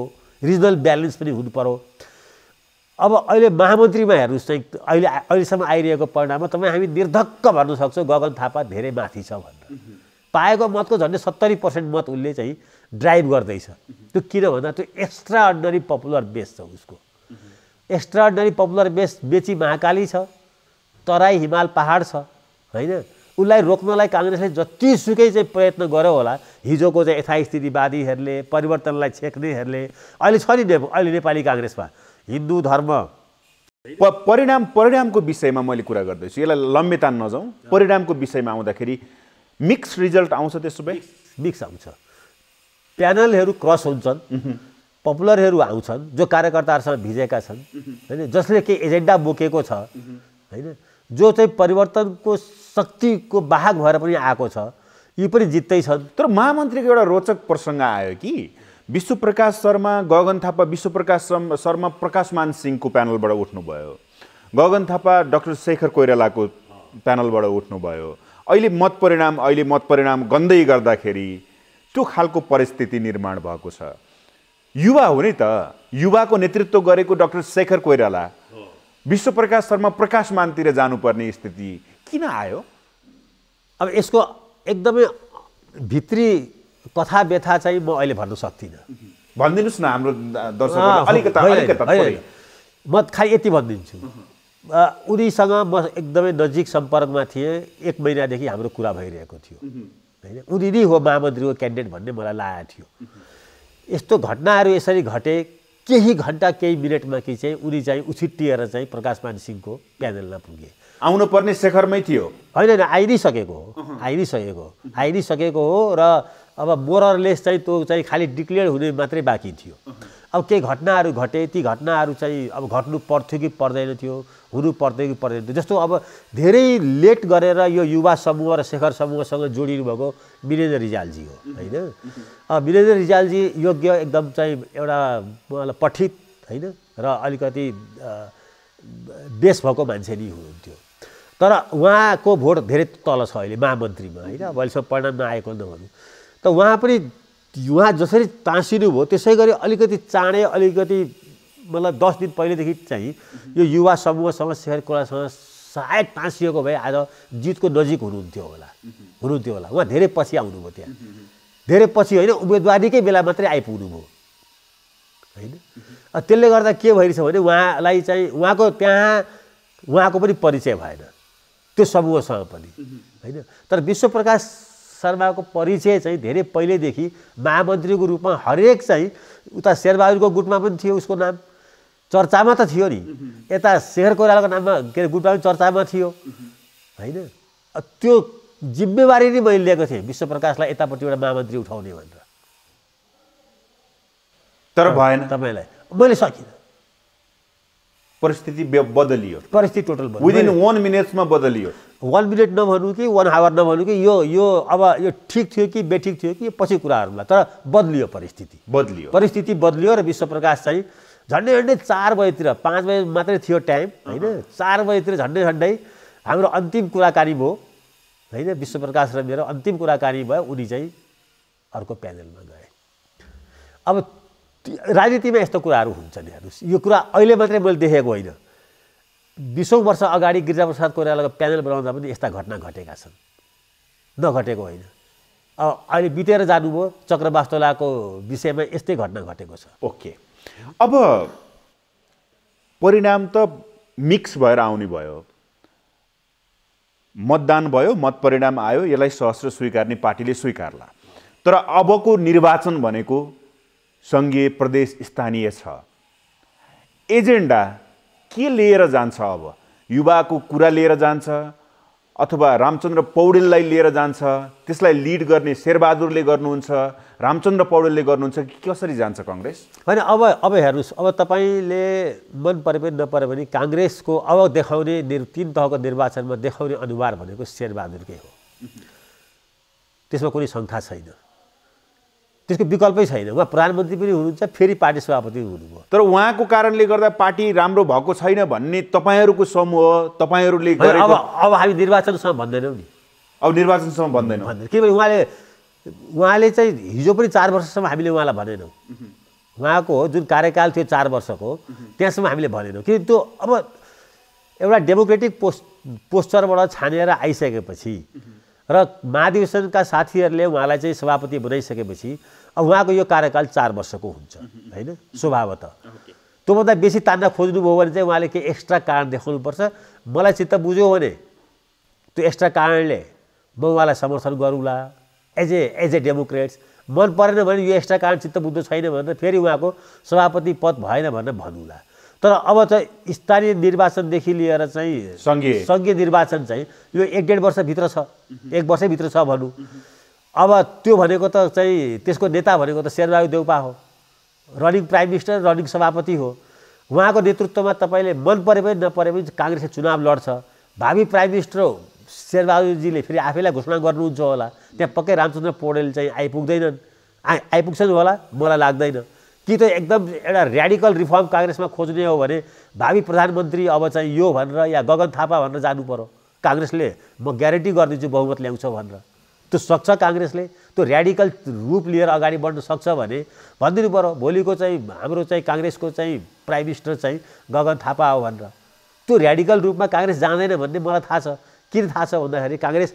रिजनल ब्यालेन्स पनि हुनु पऱ्यो अब अहिले महामन्त्रीमा हेर्नुहोस् चाहिँ अहिले अहिलेसम्म आइरहेको परिणाममा तपाईँ हामी निर्धक्क भन्न सक्छौँ गगन थापा धेरै माथि छ भनेर पाएको मतको झन्डै सत्तरी पर्सेन्ट मत उसले चाहिँ ड्राइभ गर्दैछ त्यो किन भन्दा त्यो एक्स्ट्रा अर्डनरी पपुलर बेस छ उसको एक्स्ट्राअर्डनरी पपुलर बेस बेची महाकाली छ तराई हिमाल पहाड छ होइन उसलाई रोक्नलाई काङ्ग्रेसले जतिसुकै चाहिँ प्रयत्न गर्यो होला हिजोको चाहिँ यथास्थितिवादीहरूले परिवर्तनलाई छेक्नेहरूले अहिले छ नि अहिले नेपाली काङ्ग्रेसमा हिन्दू धर्म प परिणाम परिणामको विषयमा मैले कुरा गर्दैछु यसलाई लम्बेतान नजाउँ परिणामको विषयमा आउँदाखेरि मिक्स रिजल्ट आउँछ त्यसो भए मिक्स आउँछ प्यानलहरू क्रस हुन्छन् पपुलरहरू आउँछन् जो कार्यकर्ताहरूसँग भिजेका छन् होइन जसले केही एजेन्डा बोकेको छ होइन जो चाहिँ परिवर्तनको शक्तिको बाहक भएर पनि आएको छ यी पनि जित्दैछन् तर महामन्त्रीको एउटा रोचक प्रसङ्ग आयो कि विश्वप्रकाश शर्मा गगन थापा विश्वप्रकाश शर्मा प्रकाशमान सिंहको प्यानलबाट उठ्नुभयो गगन थापा डक्टर शेखर कोइरालाको प्यानलबाट उठ्नुभयो अहिले मत परिणाम अहिले मत परिणाम गन्दै गर्दाखेरि त्यो खालको परिस्थिति निर्माण भएको छ युवा हो नि त युवाको नेतृत्व गरेको डाक्टर शेखर कोइराला विश्व प्रकाश शर्मा प्रकाशमानतिर जानुपर्ने स्थिति किन आयो अब यसको एकदमै भित्री कथा व्यथा चाहिँ म अहिले भन्न सक्दिनँ भनिदिनुहोस् न हाम्रो म खालि यति भनिदिन्छु उनीसँग म एकदमै नजिक सम्पर्कमा थिएँ एक महिनादेखि हाम्रो कुरा भइरहेको थियो होइन उनी नै हो महामन्त्रीको क्यान्डिडेट भन्ने मलाई लागेको थियो यस्तो घटनाहरू यसरी घटे केही घन्टा केही मिनटमा कि चाहिँ उनी चाहिँ उछिटिएर चाहिँ प्रकाशमान सिंहको प्यानलमा पुगे आउनु पर्ने शेखरमै थियो होइन होइन आइ नै सकेको हो आइ नै सकेको हो आइ नै सकेको हो र अब मोरलेस चाहिँ त्यो चाहिँ खालि डिक्लेयर हुने मात्रै बाँकी थियो अब केही घटनाहरू घटे ती घटनाहरू चाहिँ अब घट्नु पर्थ्यो कि पर्दैन थियो हुनु पर्थ्यो कि पर्दैन थियो जस्तो अब धेरै लेट गरेर यो युवा समूह र शेखर समूहसँग जोडिनु भएको मिरेन्द्र रिजालजी हो होइन मिरेन्द्र रिजालजी योग्य एकदम चाहिँ एउटा पठित होइन र अलिकति बेस भएको मान्छे नै हुनुहुन्थ्यो तर उहाँको भोट धेरै तल छ अहिले महामन्त्रीमा होइन अब अहिलेसम्म परिणाममा आएको नभनौँ त उहाँ पनि उहाँ जसरी भयो त्यसै गरी अलिकति चाँडै अलिकति मतलब दस दिन पहिलेदेखि चाहिँ यो युवा समूहसँग सेयर कोलासँग सायद टाँसिएको भए आज जितको नजिक हुनुहुन्थ्यो होला हुनुहुन्थ्यो होला उहाँ धेरै पछि आउनुभयो त्यहाँ धेरै पछि होइन उम्मेदवारीकै बेला मात्रै आइपुग्नुभयो होइन त्यसले गर्दा के भइरहेछ भने उहाँलाई चाहिँ उहाँको त्यहाँ उहाँको पनि परिचय भएन त्यो समूहसँग पनि होइन तर विश्वप्रकाश शर्माको परिचय चाहिँ धेरै पहिल्यैदेखि महामन्त्रीको रूपमा हरेक चाहिँ उता शेरबहादुरको गुटमा पनि थियो उसको नाम चर्चामा त थियो नि यता शेखर कोइरालाको नाममा के अरे गुटमा पनि चर्चामा थियो होइन त्यो जिम्मेवारी नै मैले लिएको थिएँ विश्वप्रकाशलाई यतापट्टिबाट महामन्त्री उठाउने भनेर तर भएन तपाईँलाई मैले सकिनँ परिस्थिति बदलियो परिस्थिति टोटल विदिन वान मिनट्समा बदलियो वान मिनट नभनु कि वान आवर नभनु कि यो यो अब यो ठिक थियो कि बेठिक थियो कि पछि कुराहरूमा तर बदलियो परिस्थिति बदलियो परिस्थिति बदलियो र विश्वप्रकाश चाहिँ झन्डै झन्डै चार बजेतिर पाँच बजे मात्रै थियो टाइम होइन चार बजेतिर झन्डै झन्डै हाम्रो अन्तिम कुराकानी भयो होइन विश्वप्रकाश र मेरो अन्तिम कुराकानी भयो उनी चाहिँ अर्को प्यानलमा गए अब राजनीतिमा यस्तो कुराहरू हुन्छन् हेर्नुहोस् यो कुरा अहिले मात्रै मैले देखेको होइन बिसौँ वर्ष अगाडि गिरिजाप्रसाद कोइरालाको प्यानल बनाउँदा पनि यस्ता घटना घटेका छन् नघटेको होइन अब अहिले बितेर जानुभयो चक्रवास्तोलाको विषयमा यस्तै घटना घटेको छ ओके अब परिणाम त मिक्स भएर आउने भयो मतदान भयो मत परिणाम आयो यसलाई सहस्र स्वीकार्ने पार्टीले स्वीकारला तर अबको निर्वाचन भनेको सङ्घीय प्रदेश स्थानीय छ एजेन्डा के लिएर जान्छ अब युवाको कुरा लिएर जान्छ अथवा रामचन्द्र पौडेललाई लिएर जान्छ त्यसलाई लिड गर्ने शेरबहादुरले गर्नुहुन्छ रामचन्द्र पौडेलले गर्नुहुन्छ कि कसरी जान्छ कङ्ग्रेस होइन अब अब हेर्नुहोस् अब तपाईँले मन परे पनि नपरे पनि काङ्ग्रेसको अब देखाउने निर् तिन तहको निर्वाचनमा देखाउने अनुहार भनेको शेरबहादुरकै हो त्यसमा कुनै शङ्का छैन त्यसको विकल्पै छैन उहाँ प्रधानमन्त्री पनि हुनुहुन्छ फेरि पार्टी सभापति हुनुभयो तर उहाँको कारणले गर्दा पार्टी राम्रो भएको छैन भन्ने तपाईँहरूको समूह तपाईँहरूले अब अब हामी निर्वाचनसम्म भन्दैनौँ नि अब निर्वाचनसम्म भन्दैनौँ भन्दैन किनभने उहाँले उहाँले चाहिँ हिजो पनि चार वर्षसम्म हामीले उहाँलाई भनेनौँ उहाँको जुन कार्यकाल थियो चार वर्षको त्यहाँसम्म हामीले भनेनौँ किनभने त्यो अब एउटा डेमोक्रेटिक पोस्ट पोस्चरबाट छानेर आइसकेपछि र महाधिवेशनका साथीहरूले उहाँलाई चाहिँ सभापति बनाइसकेपछि अब उहाँको यो कार्यकाल चार वर्षको हुन्छ होइन स्वभावत त्योभन्दा बेसी तान्न खोज्नुभयो भने चाहिँ उहाँले केही एक्स्ट्रा कारण देखाउनुपर्छ मलाई चित्त बुझ्यो भने त्यो एक्स्ट्रा कारणले म उहाँलाई समर्थन गरौँला as a as a democrats मन परेन भने यो एक्स्ट्रा कारण चित्त बुझ्नु छैन भनेर फेरि उहाँको सभापति पद भएन भनेर भनौँला तर अब चाहिँ स्थानीय निर्वाचनदेखि लिएर चाहिँ सङ्घीय सङ्घीय निर्वाचन चाहिँ यो एक डेढ वर्षभित्र छ एक वर्षैभित्र छ भनौँ अब त्यो भनेको त चाहिँ त्यसको नेता भनेको त शेरबहादुर देउपा हो रनिङ प्राइम मिनिस्टर रनिङ सभापति हो उहाँको नेतृत्वमा तपाईँले मन परे पनि नपरे पनि काङ्ग्रेसले चुनाव लड्छ भावी प्राइम मिनिस्टर शेरबहादुरजीले फेरि आफैलाई घोषणा गर्नुहुन्छ होला त्यहाँ पक्कै रामचन्द्र पौडेल चाहिँ आइपुग्दैनन् आ आइपुग्छन् होला मलाई लाग्दैन कि त एकदम एउटा ऱ्याडिकल रिफर्म काङ्ग्रेसमा खोज्ने हो भने भावी प्रधानमन्त्री अब चाहिँ यो भनेर या गगन थापा भनेर जानु पऱ्यो काङ्ग्रेसले म ग्यारेन्टी गरिदिन्छु बहुमत ल्याउँछ भनेर त्यो सक्छ काङ्ग्रेसले त्यो ऱ्याडिकल रूप लिएर अगाडि बढ्न सक्छ भने भनिदिनु पऱ्यो भोलिको चाहिँ हाम्रो चाहिँ काङ्ग्रेसको चाहिँ प्राइम मिनिस्टर चाहिँ गगन थापा हो भनेर त्यो ऱ्याडिकल रूपमा काङ्ग्रेस जाँदैन भन्ने मलाई थाहा छ किन थाहा छ भन्दाखेरि काङ्ग्रेस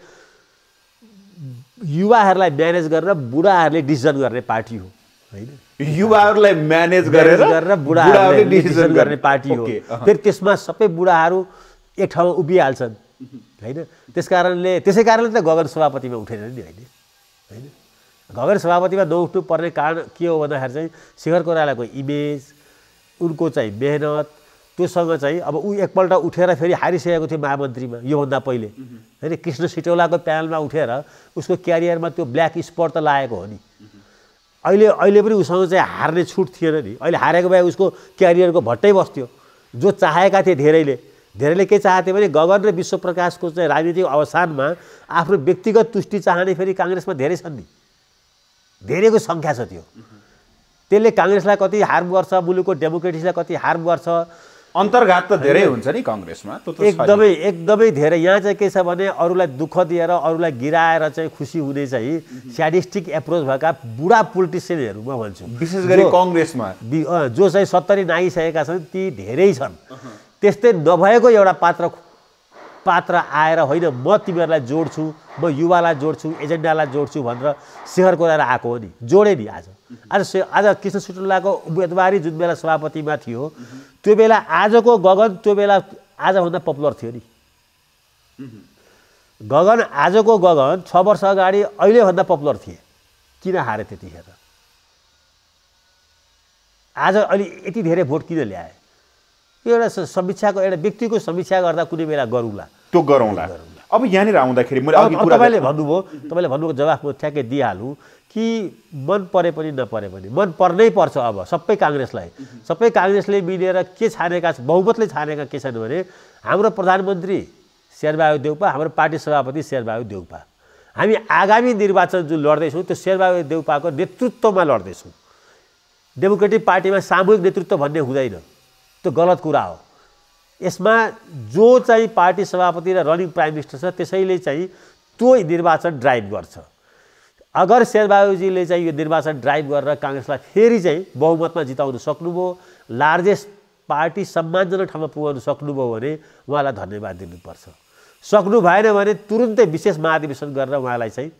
युवाहरूलाई म्यानेज गरेर बुढाहरूले डिसिजन गर्ने पार्टी हो होइन युवाहरूलाई म्यानेज गरेर गरेर बुढाहरूले डिसिजन गर्ने पार्टी हो फेरि त्यसमा सबै बुढाहरू एक ठाउँमा उभिहाल्छन् होइन त्यस कारणले त्यसै कारणले त गगन सभापतिमा उठेन नि होइन होइन गगन सभापतिमा नउठ्नु पर्ने कारण के हो भन्दाखेरि चाहिँ शिखर कोरालाको इमेज उनको चाहिँ मेहनत त्योसँग चाहिँ अब ऊ एकपल्ट उठेर फेरि हारिसकेको थियो महामन्त्रीमा योभन्दा पहिले होइन कृष्ण सिटौलाको प्यानलमा उठेर उसको क्यारियरमा त्यो ब्ल्याक स्पट त लागेको हो नि अहिले अहिले पनि उसँग चाहिँ हार्ने छुट थिएन नि अहिले हारेको भए उसको क्यारियरको भट्टै बस्थ्यो जो चाहेका थिए धेरैले धेरैले के थियो भने गगन र विश्वप्रकाशको चाहिँ राजनीतिक अवसानमा आफ्नो व्यक्तिगत तुष्टि चाहने फेरि काङ्ग्रेसमा धेरै छन् नि धेरैको सङ्ख्या छ त्यो त्यसले काङ्ग्रेसलाई कति हार्म गर्छ मुलुकको डेमोक्रेटिसलाई कति हार्म गर्छ अन्तर्घात त धेरै हुन्छ नि कङ्ग्रेसमा एकदमै एकदमै धेरै यहाँ चाहिँ के छ भने अरूलाई दुःख दिएर अरूलाई गिराएर चाहिँ खुसी हुने चाहिँ स्याडिस्टिक एप्रोच भएका बुढा पोलिटिसियनहरू म भन्छु विशेष गरी कङ्ग्रेसमा जो चाहिँ सत्तरी नागिसकेका छन् ती धेरै छन् त्यस्तै नभएको एउटा पात्र पात्र आएर होइन म तिमीहरूलाई जोड्छु म युवालाई जोड्छु एजेन्डालाई जोड्छु भनेर सेहर कोराएर आएको हो नि जोडेँ नि आज आज से आज कृष्ण सुटुल्लाको उम्मेदवारी जुन बेला सभापतिमा थियो त्यो बेला आजको गगन त्यो बेला आजभन्दा पपुलर थियो नि गगन आजको गगन छ वर्ष अगाडि अहिलेभन्दा पपुलर थिए किन हारे त्यतिखेर आज अहिले यति धेरै भोट किन ल्याए यो एउटा समीक्षाको एउटा व्यक्तिको समीक्षा गर्दा कुनै बेला गरौँला त्यो गरौँला अब यहाँनिर आउँदाखेरि तपाईँले भन्नुभयो तपाईँले भन्नुभएको जवाफ म ठ्याक्कै दिइहालौँ कि मन परे पनि नपरे पनि मन पर्नै पर्छ अब सबै काङ्ग्रेसलाई सबै काङ्ग्रेसले मिलेर के छानेका बहुमतले छानेका के छन् भने हाम्रो प्रधानमन्त्री शेरबहादुर देउपा हाम्रो पार्टी सभापति शेरबहादुर देउपा हामी आगामी निर्वाचन जुन लड्दैछौँ त्यो शेरबहादुर देउपाको नेतृत्वमा लड्दैछौँ डेमोक्रेटिक पार्टीमा सामूहिक नेतृत्व भन्ने हुँदैन त्यो गलत कुरा हो यसमा जो चाहिँ पार्टी सभापति र रनिङ प्राइम मिनिस्टर छ त्यसैले चाहिँ त्यो निर्वाचन ड्राइभ गर्छ अगर शेरबहादुरजीले चाहिँ यो निर्वाचन ड्राइभ गरेर काङ्ग्रेसलाई फेरि चाहिँ बहुमतमा जिताउनु सक्नुभयो लार्जेस्ट पार्टी सम्मानजनक ठाउँमा पुगाउनु सक्नुभयो भने उहाँलाई धन्यवाद दिनुपर्छ सक्नु भएन भने तुरुन्तै विशेष महाधिवेशन गरेर उहाँलाई चाहिँ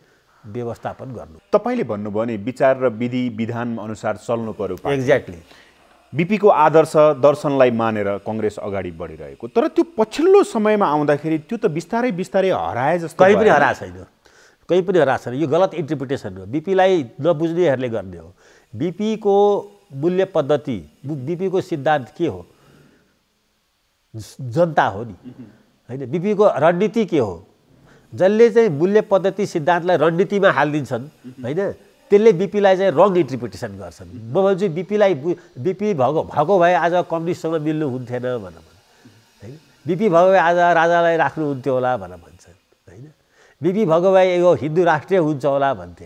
व्यवस्थापन गर्नु तपाईँले भन्नुभयो भने विचार र विधि विधान अनुसार चल्नु पर्यो एक्ज्याक्टली बिपीको आदर्श दर्शनलाई मानेर कङ्ग्रेस अगाडि बढिरहेको तर त्यो पछिल्लो समयमा आउँदाखेरि त्यो त बिस्तारै बिस्तारै हराए जस्तो कहीँ पनि हरा छैन कहीँ पनि हरा छैन यो गलत इन्टरप्रिटेसन हो बिपीलाई नबुझ्नेहरूले गर्ने हो बिपीको मूल्य पद्धति बिपीको सिद्धान्त के हो जनता हो नि होइन बिपीको रणनीति के हो जसले चाहिँ मूल्य पद्धति सिद्धान्तलाई रणनीतिमा हालिदिन्छन् होइन त्यसले बिपीलाई चाहिँ रङ इन्टरप्रिटेसन गर्छन् म भन्छु बिपीलाई बिपी भएको भएको भए आज कम्युनिस्टसँग मिल्नु हुन्थेन भनेर भन्छ होइन बिपी भएको भए आज राजालाई राख्नुहुन्थ्यो होला भनेर भन्छन् होइन बिपी भएको भए यो हिन्दू राष्ट्रिय हुन्छ होला भन्थे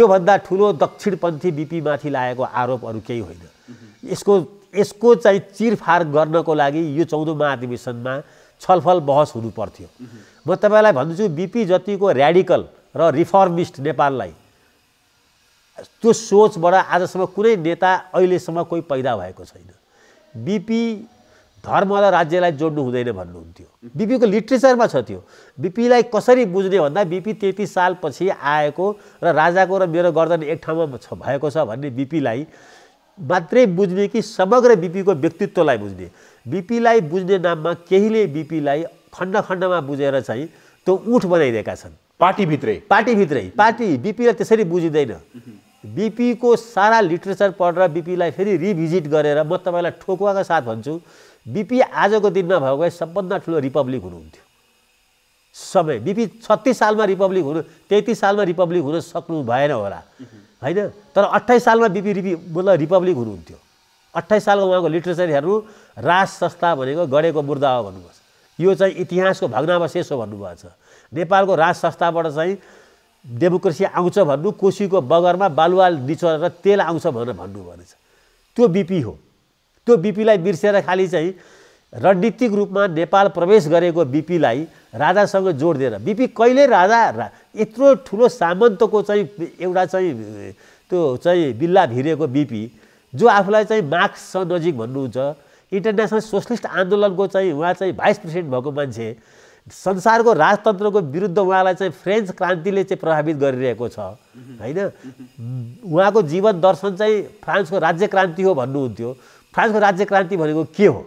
योभन्दा ठुलो दक्षिणपन्थी बिपीमाथि लागेको आरोप अरू केही होइन यसको यसको चाहिँ चिरफार गर्नको लागि यो चौध महाधिवेशनमा छलफल बहस हुनुपर्थ्यो म तपाईँलाई भन्छु बिपी जतिको ऱ्याडिकल र रिफर्मिस्ट नेपाललाई त्यो सोचबाट आजसम्म कुनै नेता अहिलेसम्म कोही पैदा भएको छैन बिपी धर्म र राज्यलाई जोड्नु हुँदैन भन्नुहुन्थ्यो बिपीको लिट्रेचरमा छ त्यो बिपीलाई कसरी बुझ्ने भन्दा बिपी तेत्तिस सालपछि आएको र राजाको र मेरो गर्दन एक ठाउँमा छ भएको छ भन्ने बिपीलाई मात्रै बुझ्ने कि समग्र बिपीको व्यक्तित्वलाई बुझ्ने बिपीलाई बुझ्ने नाममा केहीले बिपीलाई खण्ड खण्डमा बुझेर चाहिँ त्यो उठ बनाइदिएका छन् पार्टीभित्रै पार्टीभित्रै पार्टी बिपीलाई त्यसरी बुझिँदैन बिपीको सारा लिट्रेचर पढेर बिपीलाई फेरि रिभिजिट गरेर म तपाईँलाई ठोकुवाको साथ भन्छु बिपी आजको दिनमा भएको सबभन्दा ठुलो रिपब्लिक हुनुहुन्थ्यो सबै बिपी छत्तिस सालमा रिपब्लिक हुनु तेत्तिस सालमा रिपब्लिक हुन सक्नु भएन होला होइन तर अट्ठाइस सालमा बिपी रिपी मतलब रिपब्लिक हुनुहुन्थ्यो अट्ठाइस सालको उहाँको लिट्रेचर हेर्नु राज संस्था भनेको गढेको मुर्दा हो भन्नुपर्छ यो चाहिँ इतिहासको भग्नावशेष हो भन्नुभएको छ नेपालको राज संस्थाबाट चाहिँ डेमोक्रेसी आउँछ भन्नु कोसीको बगरमा बालुवा निचोरेर तेल आउँछ भनेर भन्नु भनेछ त्यो बिपी हो त्यो बिपीलाई बिर्सेर खालि चाहिँ रणनीतिक रूपमा नेपाल प्रवेश गरेको बिपीलाई राजासँग जोड दिएर बिपी कहिले राजा रा यत्रो ठुलो सामन्तको चाहिँ एउटा चाहिँ त्यो चाहिँ बिल्ला भिरेको बिपी जो आफूलाई चाहिँ मार्क्ससँग नजिक भन्नुहुन्छ इन्टरनेसनल सोसलिस्ट आन्दोलनको चाहिँ उहाँ चाहिँ भाइस प्रेसिडेन्ट भएको मान्छे संसारको राजतन्त्रको विरुद्ध उहाँलाई चाहिँ फ्रेन्च क्रान्तिले चाहिँ प्रभावित गरिरहेको छ होइन उहाँको जीवन दर्शन चाहिँ फ्रान्सको राज्य क्रान्ति हो भन्नुहुन्थ्यो फ्रान्सको राज्य क्रान्ति भनेको के हो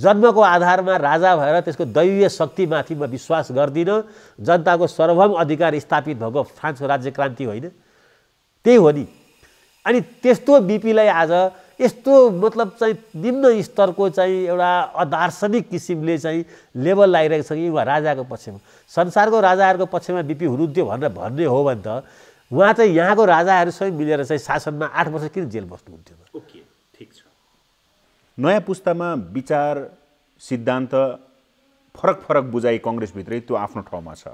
जन्मको आधारमा राजा भएर त्यसको दैवीय शक्तिमाथि म विश्वास गर्दिनँ जनताको सर्वम अधिकार स्थापित भएको फ्रान्सको राज्य क्रान्ति होइन त्यही हो नि अनि त्यस्तो बिपीलाई आज यस्तो मतलब चाहिँ निम्न स्तरको चाहिँ एउटा अदार्शनिक किसिमले चाहिँ लेभल लगाइरहेको छ कि उहाँ राजाको पक्षमा संसारको राजाहरूको पक्षमा बिपी हुनुहुन्थ्यो भनेर भन्ने हो भने त उहाँ चाहिँ यहाँको राजाहरूसँग मिलेर चाहिँ शासनमा आठ वर्ष किन जेल बस्नुहुन्थ्यो ओके ठिक छ नयाँ पुस्तामा विचार सिद्धान्त फरक फरक बुझाइ कङ्ग्रेसभित्रै त्यो आफ्नो ठाउँमा छ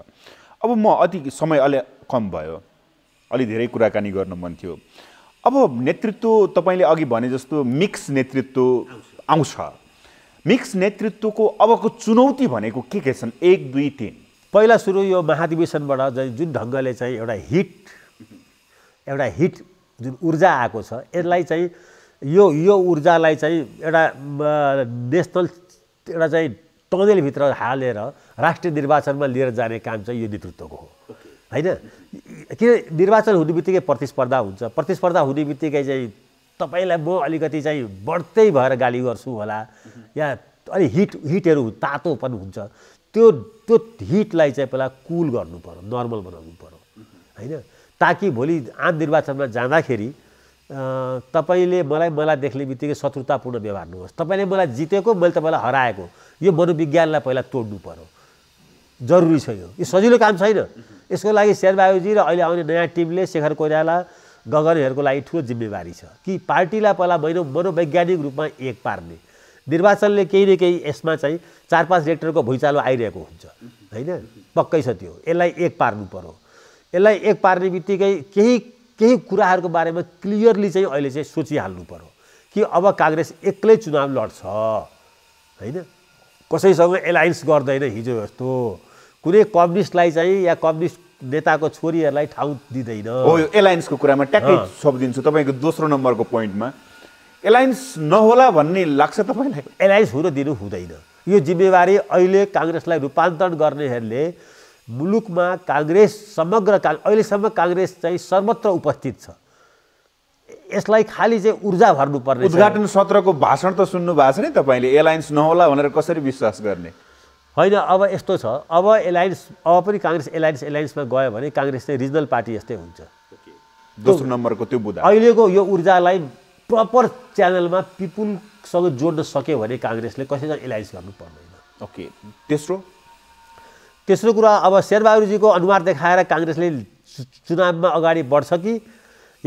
अब म अति समय अलि कम भयो अलि धेरै कुराकानी गर्न मन थियो अब नेतृत्व तपाईँले अघि भने जस्तो मिक्स नेतृत्व आउँछ मिक्स नेतृत्वको अबको चुनौती भनेको के के छन् एक दुई तिन पहिला सुरु यो महाधिवेशनबाट चाहिँ जुन ढङ्गले चाहिँ एउटा हिट एउटा हिट जुन ऊर्जा आएको छ यसलाई चाहिँ यो यो ऊर्जालाई चाहिँ एउटा नेसनल एउटा चाहिँ टनेलभित्र हालेर राष्ट्रिय निर्वाचनमा लिएर जाने काम चाहिँ यो नेतृत्वको हो होइन किन निर्वाचन हुने बित्तिकै प्रतिस्पर्धा हुन्छ प्रतिस्पर्धा हुने बित्तिकै चाहिँ तपाईँलाई म अलिकति चाहिँ बढ्दै भएर गाली गर्छु होला या अलिक हिट हिटहरू तातो पनि हुन्छ त्यो त्यो हिटलाई चाहिँ पहिला कुल गर्नु पऱ्यो नर्मल बनाउनु पऱ्यो होइन ताकि भोलि आम निर्वाचनमा जाँदाखेरि तपाईँले मलाई मलाई देख्ने बित्तिकै शत्रुतापूर्ण व्यवहार नहोस् तपाईँले मलाई जितेको मैले तपाईँलाई हराएको यो मनोविज्ञानलाई पहिला तोड्नु पऱ्यो जरुरी छ यो यो सजिलो काम छैन यसको लागि शेरबहादुरजी र अहिले आउने नयाँ टिमले शेखर कोइराला गगनहरूको लागि ठुलो जिम्मेवारी छ कि पार्टीलाई पहिला महिना मनोवैज्ञानिक रूपमा एक पार्ने निर्वाचनले केही न केही यसमा चाहिँ चार पाँच रेक्टरको भुइँचालो आइरहेको हुन्छ होइन पक्कै छ त्यो यसलाई एक पार्नु पऱ्यो यसलाई एक पार्ने बित्तिकै केही केही कुराहरूको बारेमा क्लियरली चाहिँ अहिले चाहिँ सोचिहाल्नु पर्यो कि अब काङ्ग्रेस एक्लै चुनाव लड्छ होइन कसैसँग एलायन्स गर्दैन हिजो जस्तो कुनै कम्युनिस्टलाई चाहिँ या कम्युनिस्ट नेताको छोरीहरूलाई ठाउँ दिँदैन हो यो एलायन्सको कुरामा ट्याक्कै छोपिदिन्छु तपाईँको दोस्रो नम्बरको पोइन्टमा एलायन्स नहोला भन्ने लाग्छ तपाईँलाई एलायन्स हुन दिनु हुँदैन यो जिम्मेवारी अहिले काङ्ग्रेसलाई रूपान्तरण गर्नेहरूले मुलुकमा काङ्ग्रेस समग्र का अहिलेसम्म काङ्ग्रेस चाहिँ सर्वत्र उपस्थित छ यसलाई खालि चाहिँ ऊर्जा भर्नुपर्ने उद्घाटन सत्रको भाषण त सुन्नु भएको छ नि तपाईँले एलायन्स नहोला भनेर कसरी विश्वास गर्ने होइन अब यस्तो छ अब एलायन्स अब पनि काङ्ग्रेस एलायन्स एलायन्समा गयो भने काङ्ग्रेस चाहिँ रिजनल पार्टी जस्तै हुन्छ दोस्रो नम्बरको त्यो अहिलेको यो ऊर्जालाई प्रपर च्यानलमा पिपुलसँग जोड्न सक्यो भने काङ्ग्रेसले कसैसँग एलायन्स गर्नु पर्दैन ओके तेस्रो तेस्रो कुरा अब शेरबहादुरजीको अनुहार देखाएर काङ्ग्रेसले चुनावमा अगाडि बढ्छ कि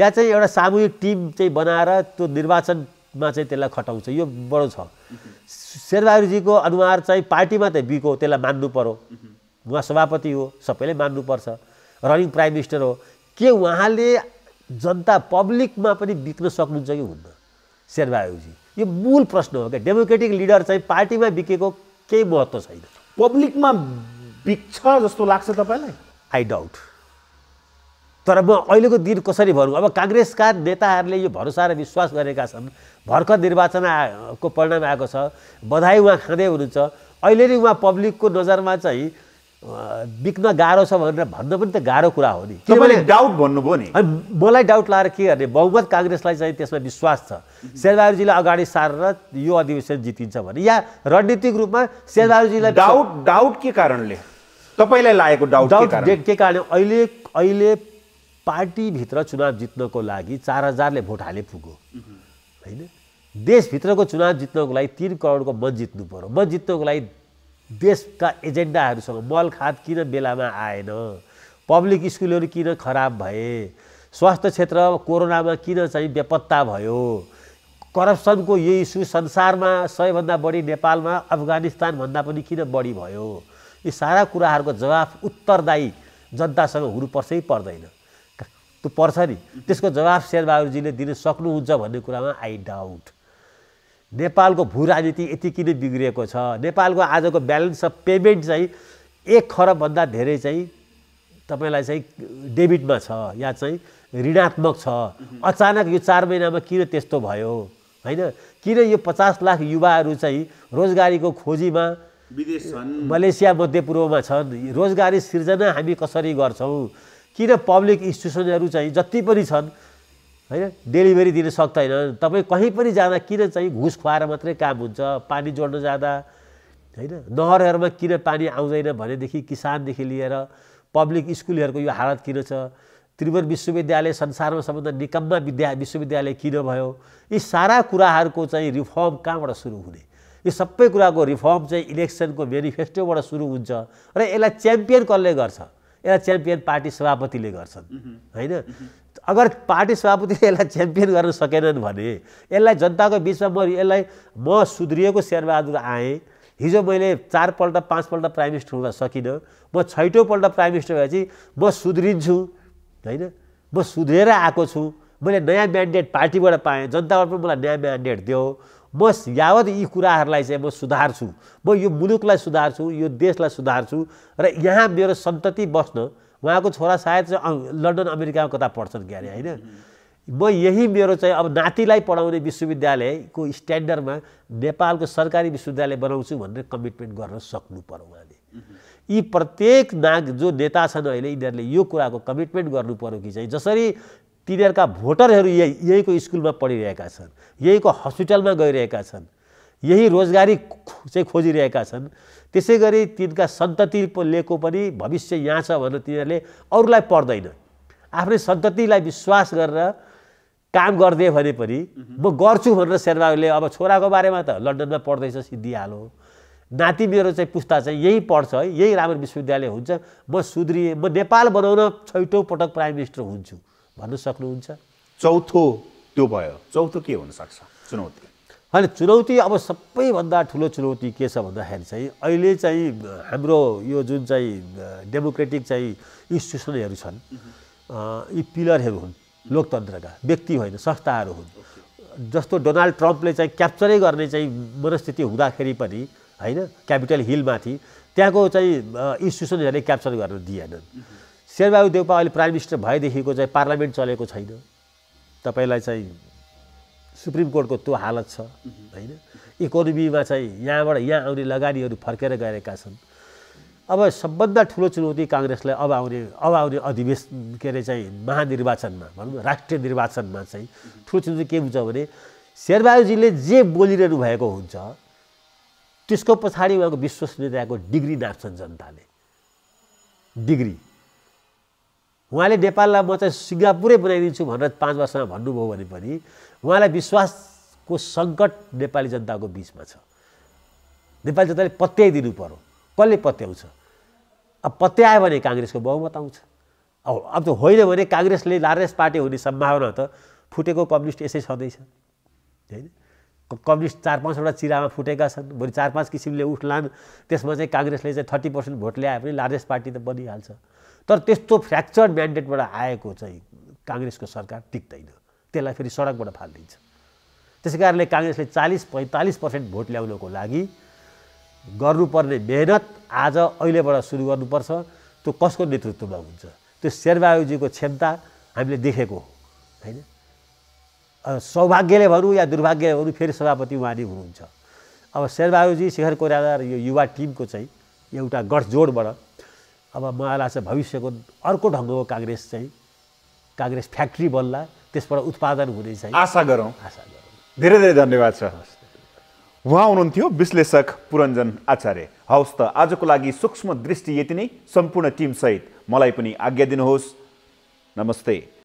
या चाहिँ एउटा सामूहिक टिम चाहिँ बनाएर त्यो निर्वाचनमा चाहिँ त्यसलाई खटाउँछ यो बडो छ शेरबहादुरजीको अनुहार चाहिँ पार्टीमा त बिको त्यसलाई मान्नु पर्यो उहाँ सभापति हो सबैले मान्नुपर्छ रनिङ प्राइम मिनिस्टर हो के उहाँले जनता पब्लिकमा पनि बिक्न सक्नुहुन्छ कि हुन्न शेरबहादुरजी यो मूल प्रश्न हो क्या डेमोक्रेटिक लिडर चाहिँ पार्टीमा बिकेको केही महत्त्व छैन पब्लिकमा बिक्छ जस्तो लाग्छ तपाईँलाई आई डाउट तर म अहिलेको दिन कसरी भनौँ अब काङ्ग्रेसका नेताहरूले यो भरोसा र विश्वास गरेका छन् भर्खर निर्वाचन आएको परिणाम आएको छ बधाई उहाँ खाँदै हुनुहुन्छ अहिले नै उहाँ पब्लिकको नजरमा चाहिँ बिक्न गाह्रो छ भनेर भन्न पनि त गाह्रो कुरा हो नि डाउट भन्नुभयो नि मलाई डाउट लाएर के गर्ने बहुमत काङ्ग्रेसलाई चाहिँ त्यसमा विश्वास छ शेरबहादुरजीलाई अगाडि सारेर यो अधिवेशन जितिन्छ भने या रणनीतिक रूपमा शेरबहादुरजीलाई डाउट डाउट के कारणले तपाईँलाई लागेको डाउट डाउट के कारण अहिले अहिले पार्टीभित्र चुनाव जित्नको लागि चार हजारले भोट हाले पुग्यो होइन देशभित्रको चुनाव जित्नको लागि तिन करोडको मत जित्नु पऱ्यो मत जित्नको लागि देशका एजेन्डाहरूसँग मल खाद किन बेलामा आएन पब्लिक स्कुलहरू किन खराब भए स्वास्थ्य क्षेत्र कोरोनामा किन चाहिँ बेपत्ता भयो करप्सनको यो इस्यु संसारमा सबैभन्दा बढी नेपालमा अफगानिस्तानभन्दा पनि किन बढी भयो यी सारा कुराहरूको जवाफ उत्तरदायी जनतासँग हुनुपर्छै पर्दैन त पर्छ नि त्यसको जवाब शेरबहादुरजीले दिन सक्नुहुन्छ भन्ने कुरामा आई डाउट नेपालको भू राजनीति यति किन बिग्रिएको छ नेपालको आजको ब्यालेन्स अफ पेमेन्ट चाहिँ एक खरबभन्दा धेरै चाहिँ तपाईँलाई चाहिँ डेबिटमा छ या चाहिँ ऋणात्मक छ अचानक यो चार महिनामा किन त्यस्तो भयो होइन किन यो पचास लाख युवाहरू चाहिँ रोजगारीको खोजीमा विदेश मलेसिया मध्यपूर्वमा छन् रोजगारी सिर्जना हामी कसरी गर्छौँ किन पब्लिक इन्स्टिट्युसनहरू चाहिँ जति पनि छन् होइन डेलिभरी दिन सक्दैन तपाईँ कहीँ पनि जाँदा किन चाहिँ घुस खुवाएर मात्रै काम हुन्छ पानी जोड्न जाँदा होइन नहरहरूमा किन पानी आउँदैन भनेदेखि किसानदेखि लिएर पब्लिक स्कुलहरूको यो हालत किन छ त्रिभुवन विश्वविद्यालय संसारमा सबभन्दा निकम्मा विद्या विश्वविद्यालय किन भयो यी सारा कुराहरूको चाहिँ रिफर्म कहाँबाट सुरु हुने यो सबै कुराको रिफर्म चाहिँ इलेक्सनको मेनिफेस्टोबाट सुरु हुन्छ र यसलाई च्याम्पियन कसले गर्छ यसलाई च्याम्पियन पार्टी सभापतिले गर्छन् होइन अगर पार्टी सभापतिले यसलाई च्याम्पियन गर्न सकेनन् भने यसलाई जनताको बिचमा म यसलाई म सुध्रिएको शेरबहादुर आएँ हिजो मैले चारपल्ट पाँचपल्ट प्राइम मिनिस्टर हुन सकिनँ म छैटौँपल्ट प्राइम मिनिस्टर भएपछि म सुध्रिन्छु होइन म सुध्रेर आएको छु मैले नयाँ म्यान्डेट पार्टीबाट पाएँ जनताबाट पनि मलाई नयाँ म्यान्डेट दियो म यावत यी कुराहरूलाई चाहिँ म सुधार्छु म यो मुलुकलाई सुधार्छु यो देशलाई सुधार्छु र यहाँ मेरो सन्तति बस्न उहाँको छोरा सायद चाहिँ लन्डन अमेरिकामा कता पढ्छन् अरे होइन म यही मेरो चाहिँ अब नातिलाई पढाउने विश्वविद्यालयको स्ट्यान्डर्डमा नेपालको सरकारी विश्वविद्यालय बनाउँछु भनेर कमिटमेन्ट गर्न सक्नु पर्यो उहाँले यी प्रत्येक नाग जो नेता छन् अहिले यिनीहरूले यो कुराको कमिटमेन्ट गर्नु पऱ्यो कि चाहिँ जसरी तिनीहरूका भोटरहरू यही यहीको स्कुलमा पढिरहेका छन् यहीको हस्पिटलमा गइरहेका छन् यही रोजगारी चाहिँ खोजिरहेका छन् त्यसै गरी तिनका लिएको पनि भविष्य यहाँ छ भनेर तिनीहरूले अरूलाई पढ्दैन आफ्नै सन्ततिलाई विश्वास गरेर काम गरिदिए भने पनि म गर्छु भनेर शेर्बाले अब छोराको बारेमा त लन्डनमा पढ्दैछ सिद्धिहालो नाति मेरो चाहिँ पुस्ता चाहिँ यही पढ्छ है यही राम्रो विश्वविद्यालय हुन्छ म सुध्रिएँ म नेपाल बनाउन छैटौँ पटक प्राइम मिनिस्टर हुन्छु भन्न सक्नुहुन्छ चौथो त्यो भयो चौथो के हुनसक्छ चुनौती होइन चुनौती अब सबैभन्दा ठुलो चुनौती के छ भन्दाखेरि चाहिँ अहिले चाहिँ हाम्रो यो जुन चाहिँ डेमोक्रेटिक चाहिँ इन्स्टिट्युसनहरू छन् यी पिलरहरू हुन् लोकतन्त्रका व्यक्ति होइन संस्थाहरू हुन् जस्तो डोनाल्ड ट्रम्पले चाहिँ क्याप्चरै गर्ने चाहिँ मनस्थिति हुँदाखेरि पनि होइन क्यापिटल हिलमाथि त्यहाँको चाहिँ इन्स्टिट्युसनहरूले क्याप्चर गर्न दिएनन् शेरबहादुर देउपा अहिले प्राइम मिनिस्टर भएदेखिको चाहिँ पार्लियामेन्ट चलेको छैन तपाईँलाई चाहिँ सुप्रिम कोर्टको त्यो हालत छ होइन इकोनोमीमा चाहिँ यहाँबाट यहाँ आउने लगानीहरू फर्केर गएका छन् अब सबभन्दा ठुलो चुनौती काङ्ग्रेसलाई अब आउने अब आउने अधिवेशन के अरे चाहिँ महानिर्वाचनमा भनौँ राष्ट्रिय निर्वाचनमा चाहिँ ठुलो चुनौती के हुन्छ भने शेरबहादुरजीले जे बोलिरहनु भएको हुन्छ त्यसको पछाडि उहाँको विश्वसनीयताको डिग्री नाप्छन् जनताले डिग्री उहाँले नेपाललाई म चाहिँ सिङ्गापुरै बनाइदिन्छु भनेर पाँच वर्षमा भन्नुभयो भने पनि उहाँलाई विश्वासको सङ्कट नेपाली जनताको बिचमा छ नेपाली जनताले पत्याइदिनु पऱ्यो कसले पत्याउँछ अब पत्यायो भने काङ्ग्रेसको बहुमत आउँछ अब अब त होइन भने काङ्ग्रेसले लार्जेस्ट पार्टी हुने सम्भावना त फुटेको कम्युनिस्ट यसै छँदैछ होइन कम्युनिस्ट चार पाँचवटा चिरामा फुटेका छन् भोलि चार पाँच किसिमले उठलान् त्यसमा चाहिँ काङ्ग्रेसले चाहिँ थर्टी पर्सेन्ट भोट ल्याए पनि लार्जेस्ट पार्टी त बनिहाल्छ तर त्यस्तो फ्र्याक्चर म्यान्डेटबाट आएको चाहिँ काङ्ग्रेसको सरकार टिक्दैन त्यसलाई फेरि सडकबाट फालिदिन्छ त्यसै कारणले काङ्ग्रेसले चालिस पैँतालिस पर्सेन्ट भोट ल्याउनको लागि गर्नुपर्ने मेहनत आज अहिलेबाट सुरु गर्नुपर्छ त्यो कसको नेतृत्वमा हुन्छ त्यो शेरबहादुरजीको क्षमता हामीले देखेको हो होइन सौभाग्यले भनौँ या दुर्भाग्यले भनौँ फेरि सभापति उहाँ नै हुनुहुन्छ अब शेरबहादुरजी शेखर कोइराला यो युवा टिमको चाहिँ एउटा गठजोडबाट अब मलाई लाग्छ भविष्यको अर्को ढङ्गको काङ्ग्रेस चाहिँ काङ्ग्रेस फ्याक्ट्री बल्ला त्यसबाट उत्पादन हुने चाहिँ आशा गरौँ आशा गरौँ धेरै धेरै धन्यवाद छ उहाँ हुनुहुन्थ्यो विश्लेषक पुरञ्जन आचार्य हवस् त आजको लागि सूक्ष्म दृष्टि यति नै सम्पूर्ण टिमसहित मलाई पनि आज्ञा दिनुहोस् नमस्ते